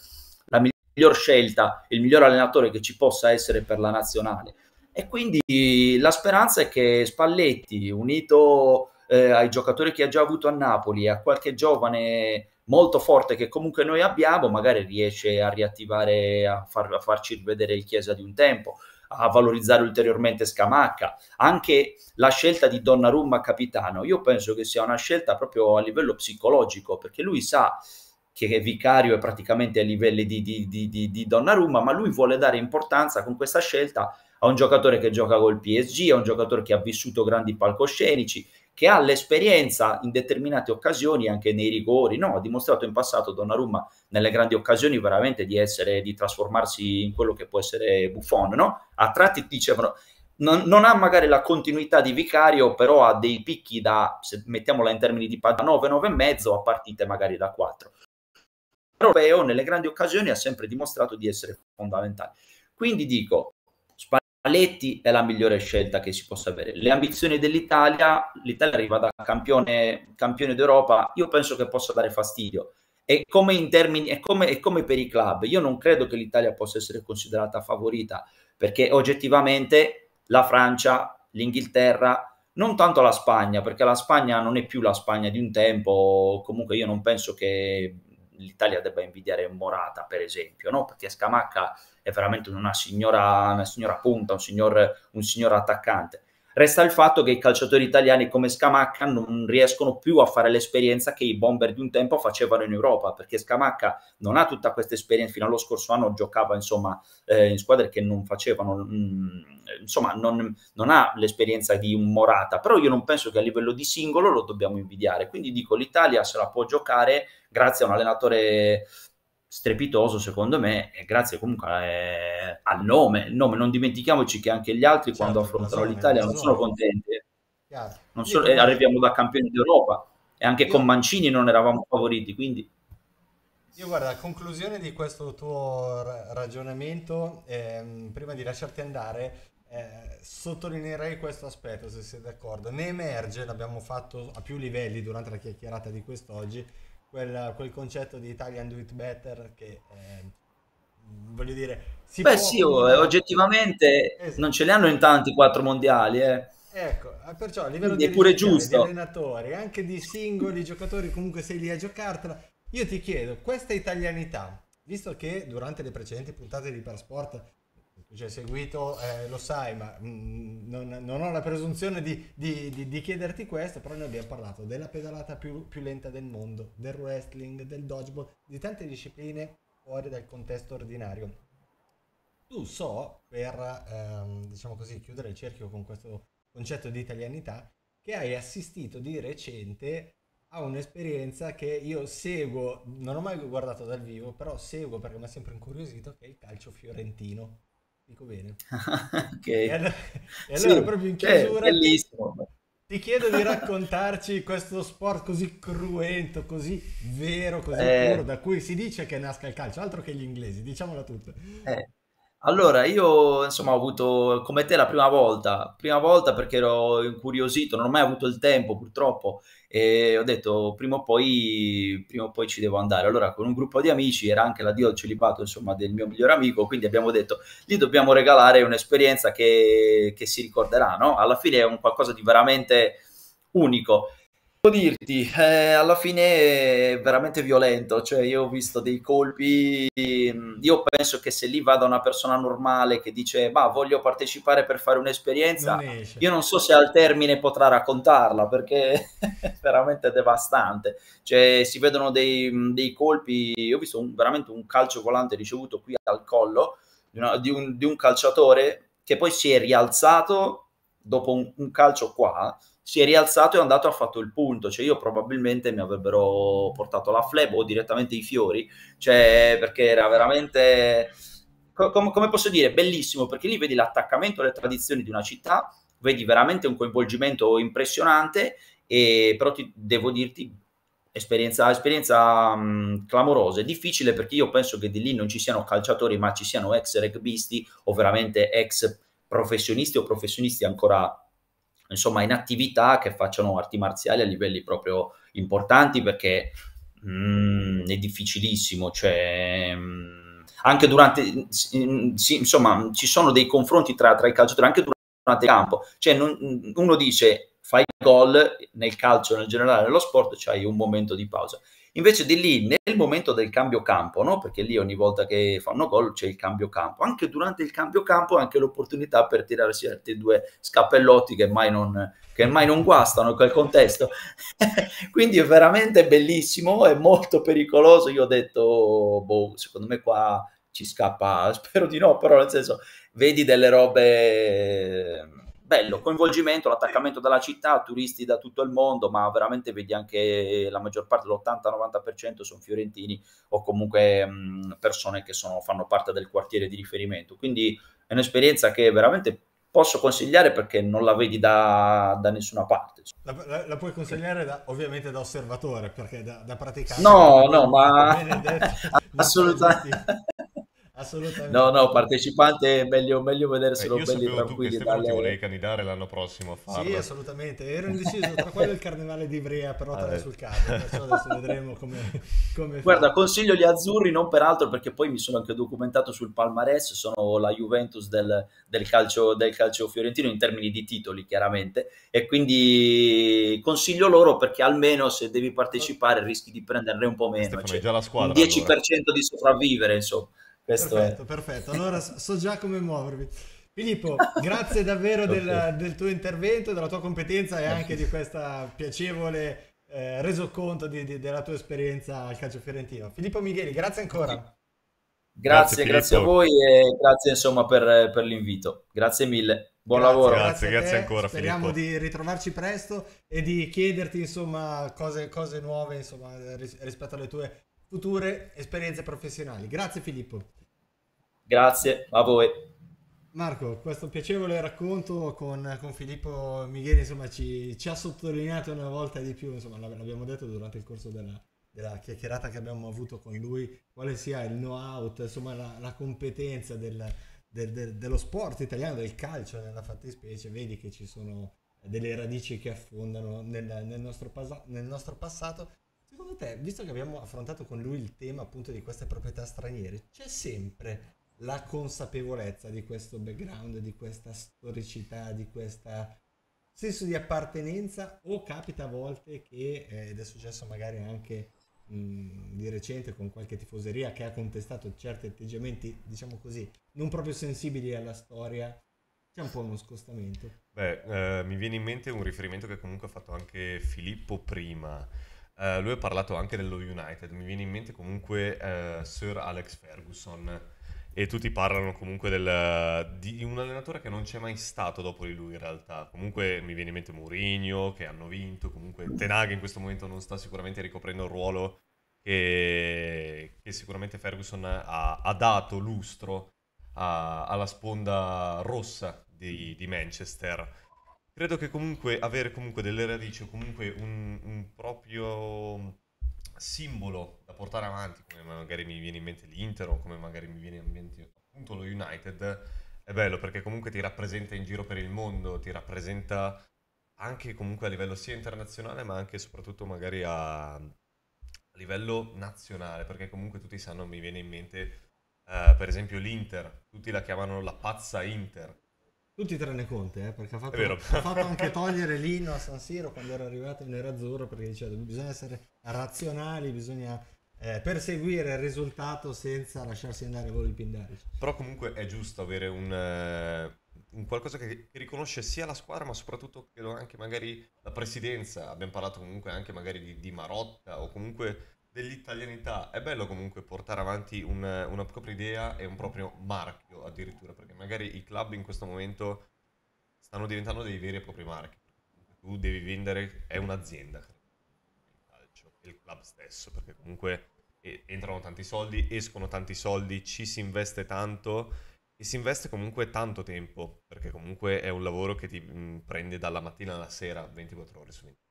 la miglior scelta, il miglior allenatore che ci possa essere per la nazionale. E quindi la speranza è che Spalletti, unito eh, ai giocatori che ha già avuto a Napoli, a qualche giovane molto forte che comunque noi abbiamo, magari riesce a riattivare, a, far, a farci rivedere il Chiesa di un tempo, a valorizzare ulteriormente Scamacca. Anche la scelta di Donnarumma capitano, io penso che sia una scelta proprio a livello psicologico, perché lui sa che Vicario è praticamente a livelli di, di, di, di Donnarumma, ma lui vuole dare importanza con questa scelta a un giocatore che gioca col PSG, a un giocatore che ha vissuto grandi palcoscenici, che ha l'esperienza in determinate occasioni, anche nei rigori, no? ha dimostrato in passato Donnarumma nelle grandi occasioni veramente di, essere, di trasformarsi in quello che può essere Buffon, no? a tratti dicevano non, non, ha magari la continuità di Vicario, però ha dei picchi da, se mettiamola in termini di da 9, 9 e mezzo a partite magari da 4. Però nelle grandi occasioni ha sempre dimostrato di essere fondamentale. Quindi dico, Paletti è la migliore scelta che si possa avere. Le ambizioni dell'Italia, l'Italia arriva da campione, campione d'Europa, io penso che possa dare fastidio. E come, termini, e, come, e come, per i club, io non credo che l'Italia possa essere considerata favorita, perché oggettivamente la Francia, l'Inghilterra, non tanto la Spagna, perché la Spagna non è più la Spagna di un tempo, comunque io non penso che l'Italia debba invidiare Morata, per esempio, no? perché Scamacca è veramente una signora, una signora punta, un signor, un signor attaccante. Resta il fatto che i calciatori italiani come Scamacca non riescono più a fare l'esperienza che i bomber di un tempo facevano in Europa, perché Scamacca non ha tutta questa esperienza, fino allo scorso anno giocava insomma eh, in squadre che non facevano, mh, mm, insomma non, non, ha l'esperienza di un Morata, però io non penso che a livello di singolo lo dobbiamo invidiare, quindi dico l'Italia se la può giocare grazie a un allenatore strepitoso secondo me e grazie comunque eh, al nome. Il nome. non dimentichiamoci che anche gli altri certo, quando affrontano l'Italia non sono, contenti non so, io, eh, arriviamo da campioni d'Europa e anche io, con Mancini non eravamo favoriti quindi io guarda a conclusione di questo tuo ragionamento ehm, prima di lasciarti andare eh, sottolineerei questo aspetto se siete d'accordo ne emerge l'abbiamo fatto a più livelli durante la chiacchierata di quest'oggi quel, quel, concetto di Italian Do It Better che... Eh, voglio dire... Beh può... sì, oh, oggettivamente esatto. non ce li hanno in tanti quattro mondiali, eh. Ecco, ah, perciò a livello di, pure di allenatori, anche di singoli giocatori, comunque sei lì a giocartela, io ti chiedo, questa italianità, visto che durante le precedenti puntate di Parasport Dice, cioè, seguito, eh, lo sai, ma mh, mm, non, non, ho la presunzione di, di, di, di, chiederti questo, però noi abbiamo parlato della pedalata più, più lenta del mondo, del wrestling, del dodgeball, di tante discipline fuori dal contesto ordinario. Tu so, per ehm, diciamo così, chiudere il cerchio con questo concetto di italianità, che hai assistito di recente a un'esperienza che io seguo, non ho mai guardato dal vivo, però seguo perché mi ha sempre incuriosito, che è il calcio fiorentino. Dico bene. ok. E allora, e allora sì, proprio in cioè, chiusura... Bellissimo. Ti chiedo di raccontarci questo sport così cruento, così vero, così eh, puro, da cui si dice che nasca il calcio, altro che gli inglesi, diciamola tutta. Eh, allora, io insomma ho avuto come te la prima volta, prima volta perché ero incuriosito, non ho mai avuto il tempo purtroppo e ho detto prima o poi, prima o poi ci devo andare. Allora con un gruppo di amici, era anche l'addio al celibato insomma del mio migliore amico, quindi abbiamo detto gli dobbiamo regalare un'esperienza che, che si ricorderà, no? Alla fine è un qualcosa di veramente unico dirti, eh, alla fine è veramente violento, cioè io ho visto dei colpi, mm, io penso che se lì vada una persona normale che dice ma voglio partecipare per fare un'esperienza, non io non so se al termine potrà raccontarla perché è veramente devastante, cioè si vedono dei, mm, dei colpi, io ho visto un, veramente un calcio volante ricevuto qui al collo di, una, di, un, di un, calciatore che poi si è rialzato dopo un, un calcio qua si è rialzato e è andato e ha fatto il punto. Cioè, io probabilmente mi avrebbero portato la fleb o direttamente i fiori, cioè, perché era veramente. Com- come posso dire, bellissimo perché lì vedi l'attaccamento alle tradizioni di una città, vedi veramente un coinvolgimento impressionante, e, però ti, devo dirti esperienza, esperienza mh, clamorosa. È difficile perché io penso che di lì non ci siano calciatori, ma ci siano ex rugbisti o veramente ex professionisti o professionisti ancora insomma in attività che facciano arti marziali a livelli proprio importanti perché mm, è difficilissimo, cioè... Mm, anche durante, sì, mm, insomma, ci sono dei confronti tra, tra i calciatori anche durante il campo. Cioè, non, mm, uno dice fai gol nel calcio, nel generale, nello sport, c'hai cioè un momento di pausa. Invece di lì, nel momento del cambio campo, no? perché lì ogni volta che fanno gol c'è il cambio campo, anche durante il cambio campo è anche l'opportunità per tirarsi altri due scappellotti che mai non, che mai non guastano in quel contesto. Quindi è veramente bellissimo, è molto pericoloso. Io ho detto, boh, secondo me qua ci scappa, spero di no, però nel senso, vedi delle robe bello, coinvolgimento, l'attaccamento dalla città, turisti da tutto il mondo, ma veramente vedi anche eh, la maggior parte, l'80-90% sono fiorentini o comunque mh, mm, persone che sono, fanno parte del quartiere di riferimento. Quindi è un'esperienza che veramente posso consigliare perché non la vedi da, da nessuna parte. La, la, la puoi consigliare da, ovviamente da osservatore, perché da, da praticante... No, no, ma... assolutamente. Assolutamente. No, no, partecipante è meglio, meglio vederselo eh, belli tranquilli. Io dalle... ti volevi candidare l'anno prossimo a farlo. Sì, assolutamente. Ero indeciso tra quello e il carnevale di Ivrea, però ah, te l'hai eh. sul capo. adesso vedremo come, come Guarda, fa. consiglio gli azzurri, non peraltro, perché poi mi sono anche documentato sul palmarès, sono la Juventus del, del, calcio, del calcio fiorentino in termini di titoli, chiaramente, e quindi consiglio loro perché almeno se devi partecipare rischi di prenderne un po' meno. Stefano, cioè, già la squadra, un 10% allora. di sopravvivere, insomma. Questo perfetto, è. perfetto. Allora so già come muovermi. Filippo, grazie davvero okay. del, del, tuo intervento, della tua competenza e anche di questa piacevole eh, resoconto di, di, della tua esperienza al calcio fiorentino. Filippo Micheli, grazie ancora. Grazie, grazie, grazie a voi e grazie insomma per, per l'invito. Grazie mille. Buon grazie, lavoro. Grazie, grazie, ancora. Speriamo Filippo. di ritrovarci presto e di chiederti insomma cose, cose nuove insomma, ris- rispetto alle tue future esperienze professionali. Grazie Filippo. Grazie a voi. Marco, questo piacevole racconto con, con Filippo Migheri insomma, ci, ci, ha sottolineato una volta di più, insomma, l'abbiamo detto durante il corso della, della chiacchierata che abbiamo avuto con lui, quale sia il know-how, insomma, la, la competenza del, del, del, dello sport italiano, del calcio nella fattispecie. Vedi che ci sono delle radici che affondano nel, nel, nostro, nel nostro passato Secondo te, visto che abbiamo affrontato con lui il tema appunto di queste proprietà straniere, c'è sempre la consapevolezza di questo background, di questa storicità, di questo senso di appartenenza o capita a volte che, eh, ed è successo magari anche mh, di recente con qualche tifoseria che ha contestato certi atteggiamenti, diciamo così, non proprio sensibili alla storia, c'è un po' uno scostamento. Beh, eh, mi viene in mente un riferimento che comunque ha fatto anche Filippo prima eh, lui ha parlato anche dello United, mi viene in mente comunque eh, Sir Alex Ferguson e tutti parlano comunque del, di un allenatore che non c'è mai stato dopo di lui in realtà. Comunque mi viene in mente Mourinho che hanno vinto, comunque Tenag in questo momento non sta sicuramente ricoprendo il ruolo che, che sicuramente Ferguson ha, ha dato lustro a, alla sponda rossa di, di Manchester credo che comunque avere comunque delle radici o comunque un, un proprio simbolo da portare avanti, come magari mi viene in mente l'Inter o come magari mi viene in mente appunto lo United, è bello perché comunque ti rappresenta in giro per il mondo, ti rappresenta anche comunque a livello sia internazionale ma anche e soprattutto magari a, a livello nazionale, perché comunque tutti sanno, mi viene in mente eh, per esempio l'Inter, tutti la chiamano la pazza Inter, tutti tranne Conte, eh, perché ha fatto, ha fatto, anche togliere l'inno a San Siro quando era arrivato in nerazzurro perché diceva che bisogna essere razionali, bisogna eh, perseguire il risultato senza lasciarsi andare a voli pindarici. Però comunque è giusto avere un, eh, un qualcosa che, che, riconosce sia la squadra ma soprattutto credo anche magari la presidenza. Abbiamo parlato comunque anche magari di, di Marotta o comunque dell'italianità. È bello comunque portare avanti un, una propria idea e un proprio marchio addirittura, perché magari i club in questo momento stanno diventando dei veri e propri marchi. Tu devi vendere, è un'azienda, il calcio, il club stesso, perché comunque entrano tanti soldi, escono tanti soldi, ci si investe tanto e si investe comunque tanto tempo, perché comunque è un lavoro che ti prende dalla mattina alla sera, 24 ore su 24.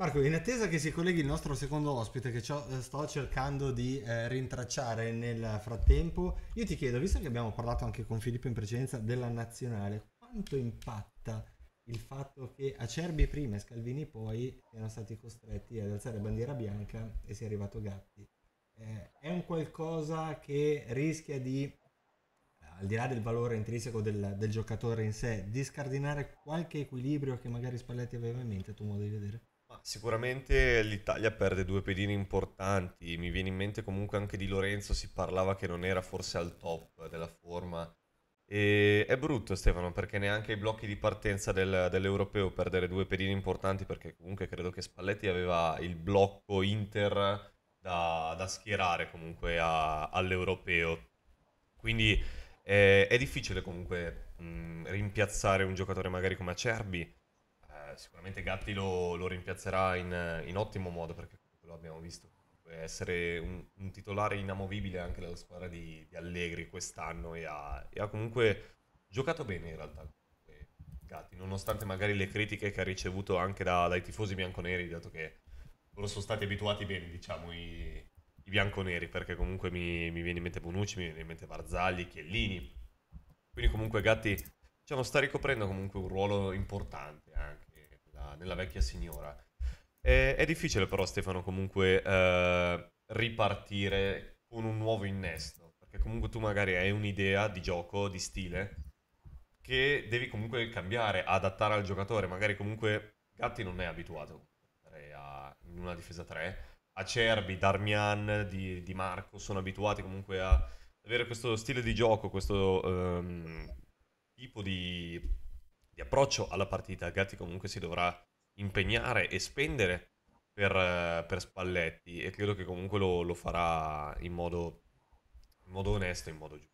Marco, in attesa che si colleghi il nostro secondo ospite che eh, sto cercando di eh, rintracciare nel frattempo, io ti chiedo, visto che abbiamo parlato anche con Filippo in precedenza della nazionale, quanto impatta il fatto che Acerbi prima e Scalvini poi siano stati costretti ad alzare bandiera bianca e sia arrivato Gatti? Eh, è un qualcosa che rischia di, al di là del valore intrinseco del, del giocatore in sé, di scardinare qualche equilibrio che magari Spalletti aveva in mente, a tuo modo di vedere? sicuramente l'Italia perde due pedine importanti. Mi viene in mente comunque anche di Lorenzo, si parlava che non era forse al top della forma. E è brutto Stefano perché neanche ai blocchi di partenza del, dell'Europeo perdere due pedine importanti perché comunque credo che Spalletti aveva il blocco Inter da, da schierare comunque a, all'Europeo. Quindi eh, è difficile comunque mh, mm, rimpiazzare un giocatore magari come Acerbi sicuramente Gatti lo, lo rimpiazzerà in, in, ottimo modo perché lo abbiamo visto. Essere un, un titolare inamovibile anche dalla squadra di, di Allegri quest'anno e ha, e ha, comunque giocato bene in realtà. Gatti, nonostante magari le critiche che ha ricevuto anche da, dai tifosi bianconeri, dato che loro sono stati abituati bene, diciamo, i, i bianconeri, perché comunque mi, mi viene in mente Bonucci, mi viene in mente Barzagli, Chiellini. Quindi comunque Gatti diciamo, sta ricoprendo comunque un ruolo importante anche nella, vecchia signora. E, è difficile però Stefano comunque eh, ripartire con un nuovo innesto, perché comunque tu magari hai un'idea di gioco, di stile, che devi comunque cambiare, adattare al giocatore, magari comunque Gatti non è abituato a, in una difesa 3, Acerbi, Darmian, di, di, Marco sono abituati comunque a avere questo stile di gioco, questo um, tipo di di approccio alla partita. Gatti comunque si dovrà impegnare e spendere per, eh, per Spalletti e credo che comunque lo, lo farà in modo, in modo onesto, in modo giusto.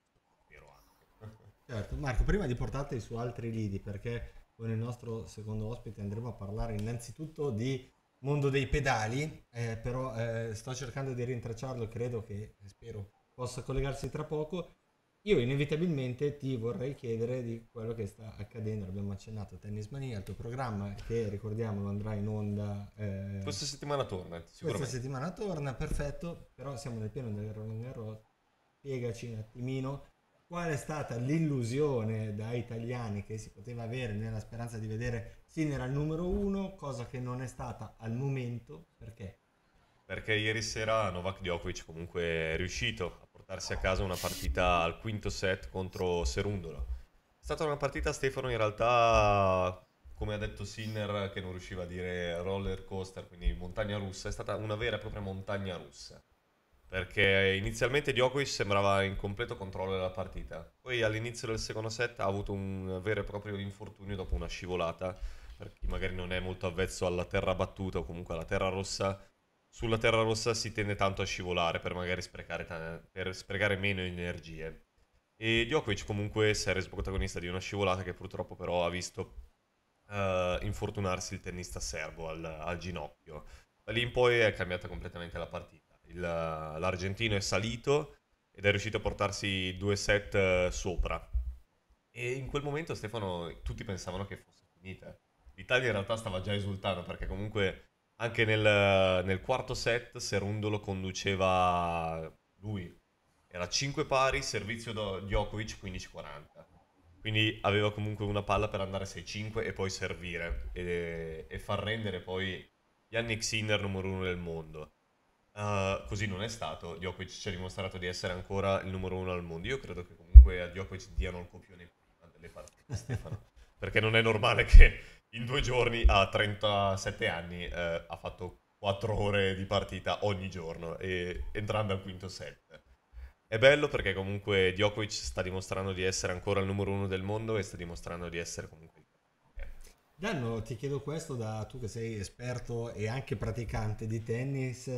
Certo, Marco, prima di portarti su altri lidi, perché con il nostro secondo ospite andremo a parlare innanzitutto di mondo dei pedali, eh, però eh, sto cercando di rintracciarlo, credo che, spero, possa collegarsi tra poco io inevitabilmente ti vorrei chiedere di quello che sta accadendo, l'abbiamo accennato, Tennis Mania, il tuo programma che ricordiamolo andrà in onda... Eh, questa settimana torna, sicuramente. Questa settimana torna, perfetto, però siamo nel pieno del Roland Garros, spiegaci un attimino qual è stata l'illusione da italiani che si poteva avere nella speranza di vedere Sinner al numero uno, cosa che non è stata al momento, perché? Perché ieri sera Novak Djokovic comunque è riuscito a portarsi a casa una partita al quinto set contro Serundola. È stata una partita, Stefano, in realtà, come ha detto Sinner, che non riusciva a dire roller coaster, quindi montagna russa, è stata una vera e propria montagna russa. Perché inizialmente Djokovic sembrava in completo controllo della partita. Poi all'inizio del secondo set ha avuto un vero e proprio infortunio dopo una scivolata. Per chi magari non è molto avvezzo alla terra battuta o comunque alla terra rossa, sulla terra rossa si tende tanto a scivolare per magari sprecare, t- per sprecare meno energie. E Djokovic comunque si è reso protagonista di una scivolata che purtroppo però ha visto uh, infortunarsi il tennista serbo al, al, ginocchio. Da lì in poi è cambiata completamente la partita. Il, l'argentino è salito ed è riuscito a portarsi due set eh, sopra. E in quel momento Stefano tutti pensavano che fosse finita. L'Italia in realtà stava già esultando perché comunque anche nel, nel quarto set Serundolo conduceva lui. Era 5 pari, servizio Djokovic 15-40. Quindi aveva comunque una palla per andare 6-5 e poi servire e, e far rendere poi Yannick Sinner numero uno del mondo. Uh, così non è stato. Djokovic ci ha dimostrato di essere ancora il numero uno al mondo. Io credo che comunque a Djokovic diano il copione prima delle partite, Stefano. Perché non è normale che in due giorni a 37 anni eh, ha fatto 4 ore di partita ogni giorno e entrando al quinto set. È bello perché comunque Djokovic sta dimostrando di essere ancora il numero uno del mondo e sta dimostrando di essere comunque... Danno, ti chiedo questo da tu che sei esperto e anche praticante di tennis,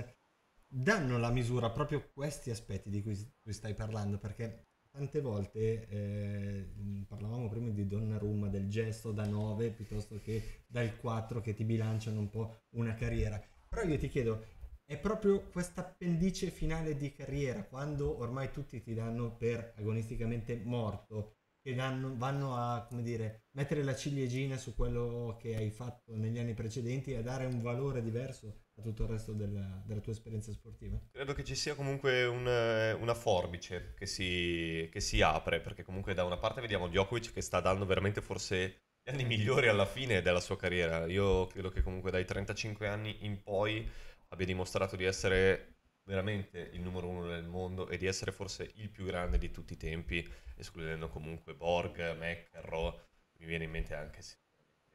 danno la misura proprio questi aspetti di cui, cui stai parlando perché tante volte eh, mm, parlavamo prima di Donnarumma, del gesto da 9 piuttosto che dal 4 che ti bilanciano un po' una carriera. Però io ti chiedo, è proprio questa appendice finale di carriera, quando ormai tutti ti danno per agonisticamente morto, che danno, vanno a dire, mettere la ciliegina su quello che hai fatto negli anni precedenti e a dare un valore diverso da tutto il resto della, della, tua esperienza sportiva? Credo che ci sia comunque un, eh, una forbice che si, che si, apre, perché comunque da una parte vediamo Djokovic che sta dando veramente forse gli anni migliori alla fine della sua carriera. Io credo che comunque dai 35 anni in poi abbia dimostrato di essere veramente il numero uno nel mondo e di essere forse il più grande di tutti i tempi, escludendo comunque Borg, McEnroe, mi viene in mente anche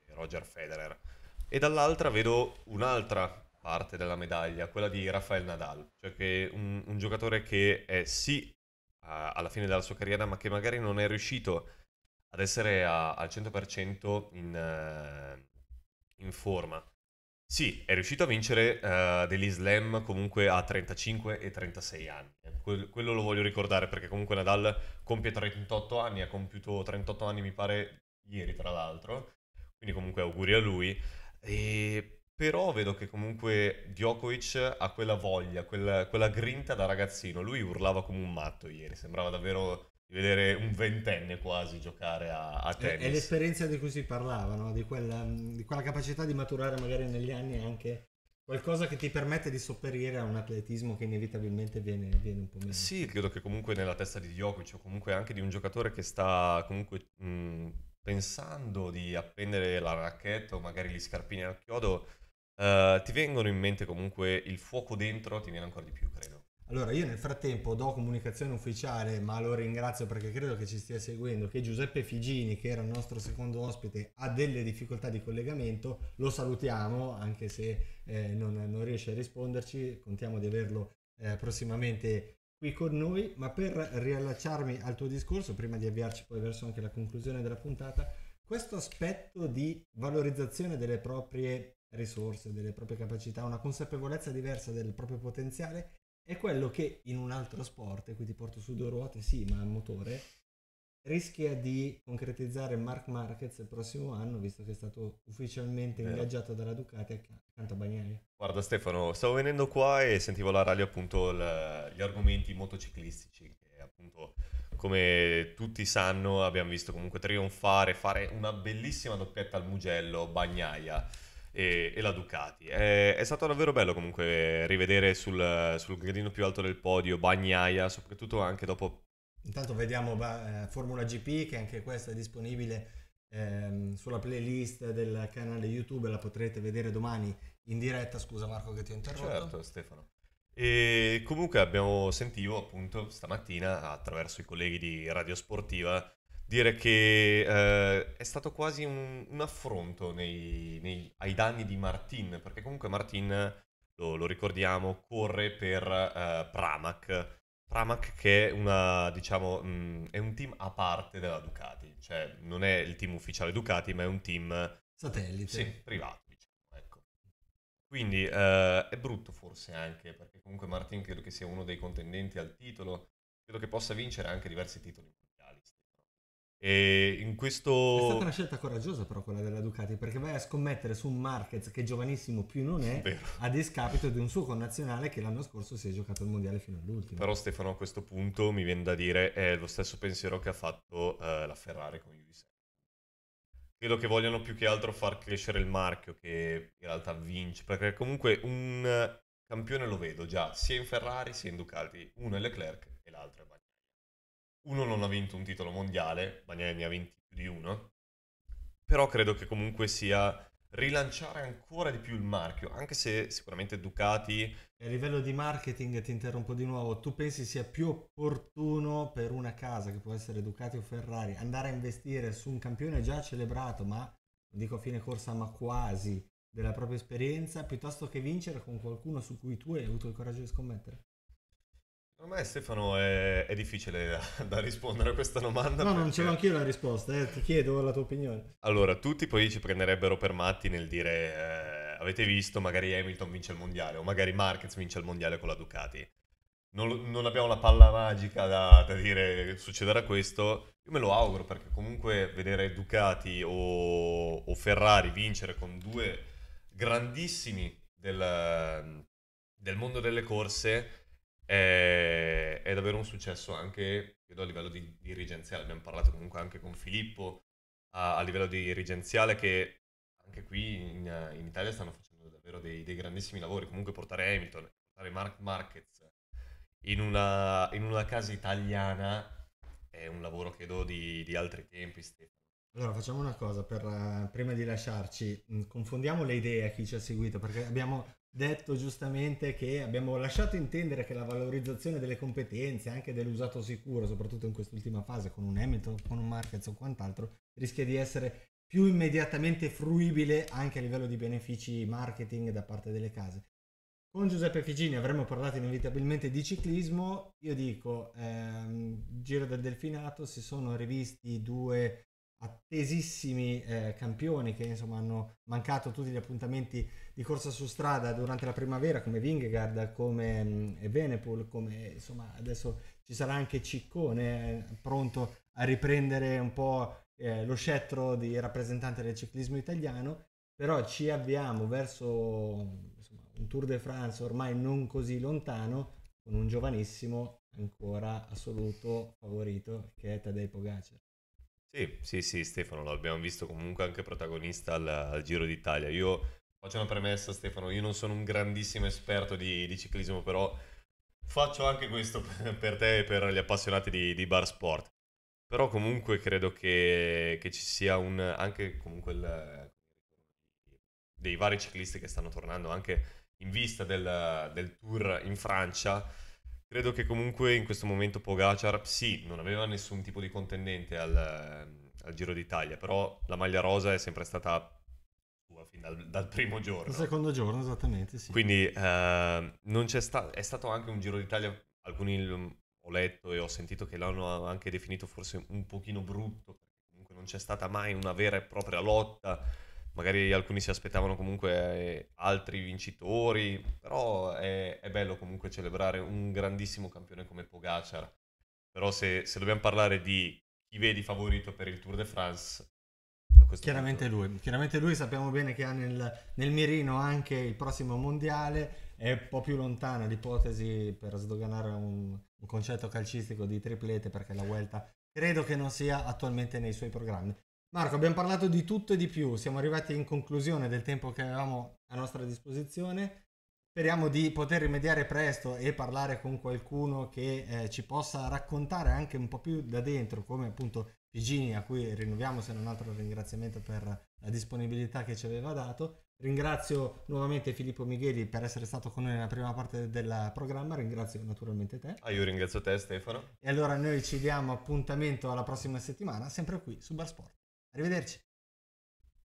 Roger Federer. E dall'altra vedo un'altra parte della medaglia, quella di Rafael Nadal, cioè che un, un giocatore che è sì a, alla fine della sua carriera, ma che magari non è riuscito ad essere a, al 100% in, uh, in, forma. Sì, è riuscito a vincere uh, degli slam comunque a 35 e 36 anni. Que- quello lo voglio ricordare perché comunque Nadal compie 38 anni, ha compiuto 38 anni mi pare ieri tra l'altro, quindi comunque auguri a lui. E però vedo che comunque Djokovic ha quella voglia, quella, quella grinta da ragazzino. Lui urlava come un matto ieri, sembrava davvero di vedere un ventenne quasi giocare a, a tennis. È, è l'esperienza di cui si parlava, no? di, quella, mm, di quella capacità di maturare magari negli anni anche qualcosa che ti permette di sopperire a un atletismo che inevitabilmente viene, viene, un po' meno. Sì, credo che comunque nella testa di Djokovic o comunque anche di un giocatore che sta comunque mh, mm, pensando di appendere la racchetta o magari gli scarpini al chiodo, eh, ti vengono in mente comunque il fuoco dentro, ti viene ancora di più, credo. Allora, io nel frattempo do comunicazione ufficiale, ma lo ringrazio perché credo che ci stia seguendo, che Giuseppe Figini, che era il nostro secondo ospite, ha delle difficoltà di collegamento. Lo salutiamo, anche se eh, non, non, riesce a risponderci, contiamo di averlo eh, prossimamente qui con noi. Ma per riallacciarmi al tuo discorso, prima di avviarci poi verso anche la conclusione della puntata, questo aspetto di valorizzazione delle proprie risorse, delle proprie capacità, una consapevolezza diversa del proprio potenziale, è quello che in un altro sport, e qui ti porto su due ruote, sì, ma al motore, rischia di concretizzare Mark Marquez il prossimo anno, visto che è stato ufficialmente eh. ingaggiato dalla Ducati accanto a Bagnaia. Guarda Stefano, stavo venendo qua e sentivo la radio appunto il, gli argomenti motociclistici, che appunto come tutti sanno abbiamo visto comunque trionfare, fare una bellissima doppietta al Mugello, Bagnaia e, e la Ducati. È, è, stato davvero bello comunque rivedere sul, sul gradino più alto del podio Bagnaia, soprattutto anche dopo... Intanto vediamo eh, Formula GP che anche questa è disponibile eh, sulla playlist del canale YouTube, la potrete vedere domani in diretta. Scusa Marco che ti ho interrotto. Certo Stefano. E comunque abbiamo sentito appunto stamattina attraverso i colleghi di Radio Sportiva dire che eh, è stato quasi un, un affronto nei, nei, ai danni di Martin, perché comunque Martin, lo, lo ricordiamo, corre per eh, Pramac. Pramac che è, una, diciamo, mh, mm, è un team a parte della Ducati, cioè non è il team ufficiale Ducati, ma è un team... Satellite. Sì, privato. Diciamo, ecco. Quindi eh, è brutto forse anche, perché comunque Martin credo che sia uno dei contendenti al titolo, credo che possa vincere anche diversi titoli e in questo... È stata una scelta coraggiosa però quella della Ducati perché vai a scommettere su un Marquez che giovanissimo più non è Vero. a discapito di un suo connazionale che l'anno scorso si è giocato il mondiale fino all'ultimo. Però Stefano a questo punto mi viene da dire è lo stesso pensiero che ha fatto eh, la Ferrari con Yuri Credo che vogliano più che altro far crescere il marchio che in realtà vince perché comunque un campione lo vedo già sia in Ferrari sia in Ducati, uno è Leclerc e l'altro è uno non ha vinto un titolo mondiale, ma ne ha vinti più di uno, però credo che comunque sia rilanciare ancora di più il marchio, anche se sicuramente Ducati... A livello di marketing, ti interrompo di nuovo, tu pensi sia più opportuno per una casa, che può essere Ducati o Ferrari, andare a investire su un campione già celebrato, ma dico a fine corsa, ma quasi, della propria esperienza, piuttosto che vincere con qualcuno su cui tu hai avuto il coraggio di scommettere? Secondo me Stefano è, è difficile da, da, rispondere a questa domanda. No, perché... non ce l'ho anch'io la risposta, eh. ti chiedo la tua opinione. Allora, tutti poi ci prenderebbero per matti nel dire eh, avete visto magari Hamilton vince il mondiale o magari Marquez vince il mondiale con la Ducati. Non, non abbiamo la palla magica da, da dire succederà questo. Io me lo auguro perché comunque vedere Ducati o, o Ferrari vincere con due grandissimi del, del mondo delle corse è, eh, è davvero un successo anche credo, a livello di dirigenziale. Abbiamo parlato comunque anche con Filippo a, a livello di dirigenziale che anche qui in, in Italia stanno facendo davvero dei, dei, grandissimi lavori. Comunque portare Hamilton, portare Mark Marquez in una, in una casa italiana è un lavoro credo di, di altri tempi Stefano. Allora facciamo una cosa, per, eh, prima di lasciarci, mm, confondiamo le idee a chi ci ha seguito, perché abbiamo detto giustamente che abbiamo lasciato intendere che la valorizzazione delle competenze, anche dell'usato sicuro, soprattutto in quest'ultima fase con un Hamilton, con un Marquez o quant'altro, rischia di essere più immediatamente fruibile anche a livello di benefici marketing da parte delle case. Con Giuseppe Figini avremmo parlato inevitabilmente di ciclismo, io dico, ehm, Giro del Delfinato si sono rivisti due attesissimi eh, campioni che insomma hanno mancato tutti gli appuntamenti di corsa su strada durante la primavera come Vingegaard, come mh, mm, Venepool, come insomma adesso ci sarà anche Ciccone eh, pronto a riprendere un po' eh, lo scettro di rappresentante del ciclismo italiano, però ci avviamo verso insomma, un Tour de France ormai non così lontano con un giovanissimo ancora assoluto favorito che è Tadej Pogacar. Sì, sì, sì, Stefano, l'abbiamo visto comunque anche protagonista al, al Giro d'Italia. Io faccio una premessa, Stefano, io non sono un grandissimo esperto di, di ciclismo, però faccio anche questo per te e per gli appassionati di, di bar sport. Però comunque credo che, che ci sia un, anche comunque il, dei vari ciclisti che stanno tornando anche in vista del, del tour in Francia Credo che comunque in questo momento Pogacar, sì, non aveva nessun tipo di contendente al, ehm, al Giro d'Italia, però la maglia rosa è sempre stata sua fin dal, dal primo giorno. Il secondo giorno, esattamente, sì. Quindi eh, non c'è sta- è stato anche un Giro d'Italia, alcuni ho letto e ho sentito che l'hanno anche definito forse un pochino brutto, comunque non c'è stata mai una vera e propria lotta magari alcuni si aspettavano comunque eh, altri vincitori, però è, è bello comunque celebrare un grandissimo campione come Pogacar. Però se, se dobbiamo parlare di chi vedi favorito per il Tour de France, Chiaramente lui. Chiaramente lui sappiamo bene che ha nel, nel, mirino anche il prossimo mondiale, è un po' più lontana l'ipotesi per sdoganare un, un concetto calcistico di triplete perché la Vuelta credo che non sia attualmente nei suoi programmi. Marco, abbiamo parlato di tutto e di più, siamo arrivati in conclusione del tempo che avevamo a nostra disposizione. Speriamo di poter rimediare presto e parlare con qualcuno che eh, ci possa raccontare anche un po' più da dentro, come appunto Pigini, a cui rinnoviamo se non altro il ringraziamento per la disponibilità che ci aveva dato. Ringrazio nuovamente Filippo Micheli per essere stato con noi nella prima parte del programma, ringrazio naturalmente te. Ah, io ringrazio te Stefano. E allora noi ci diamo appuntamento alla prossima settimana, sempre qui su Bar Sport. Arrivederci.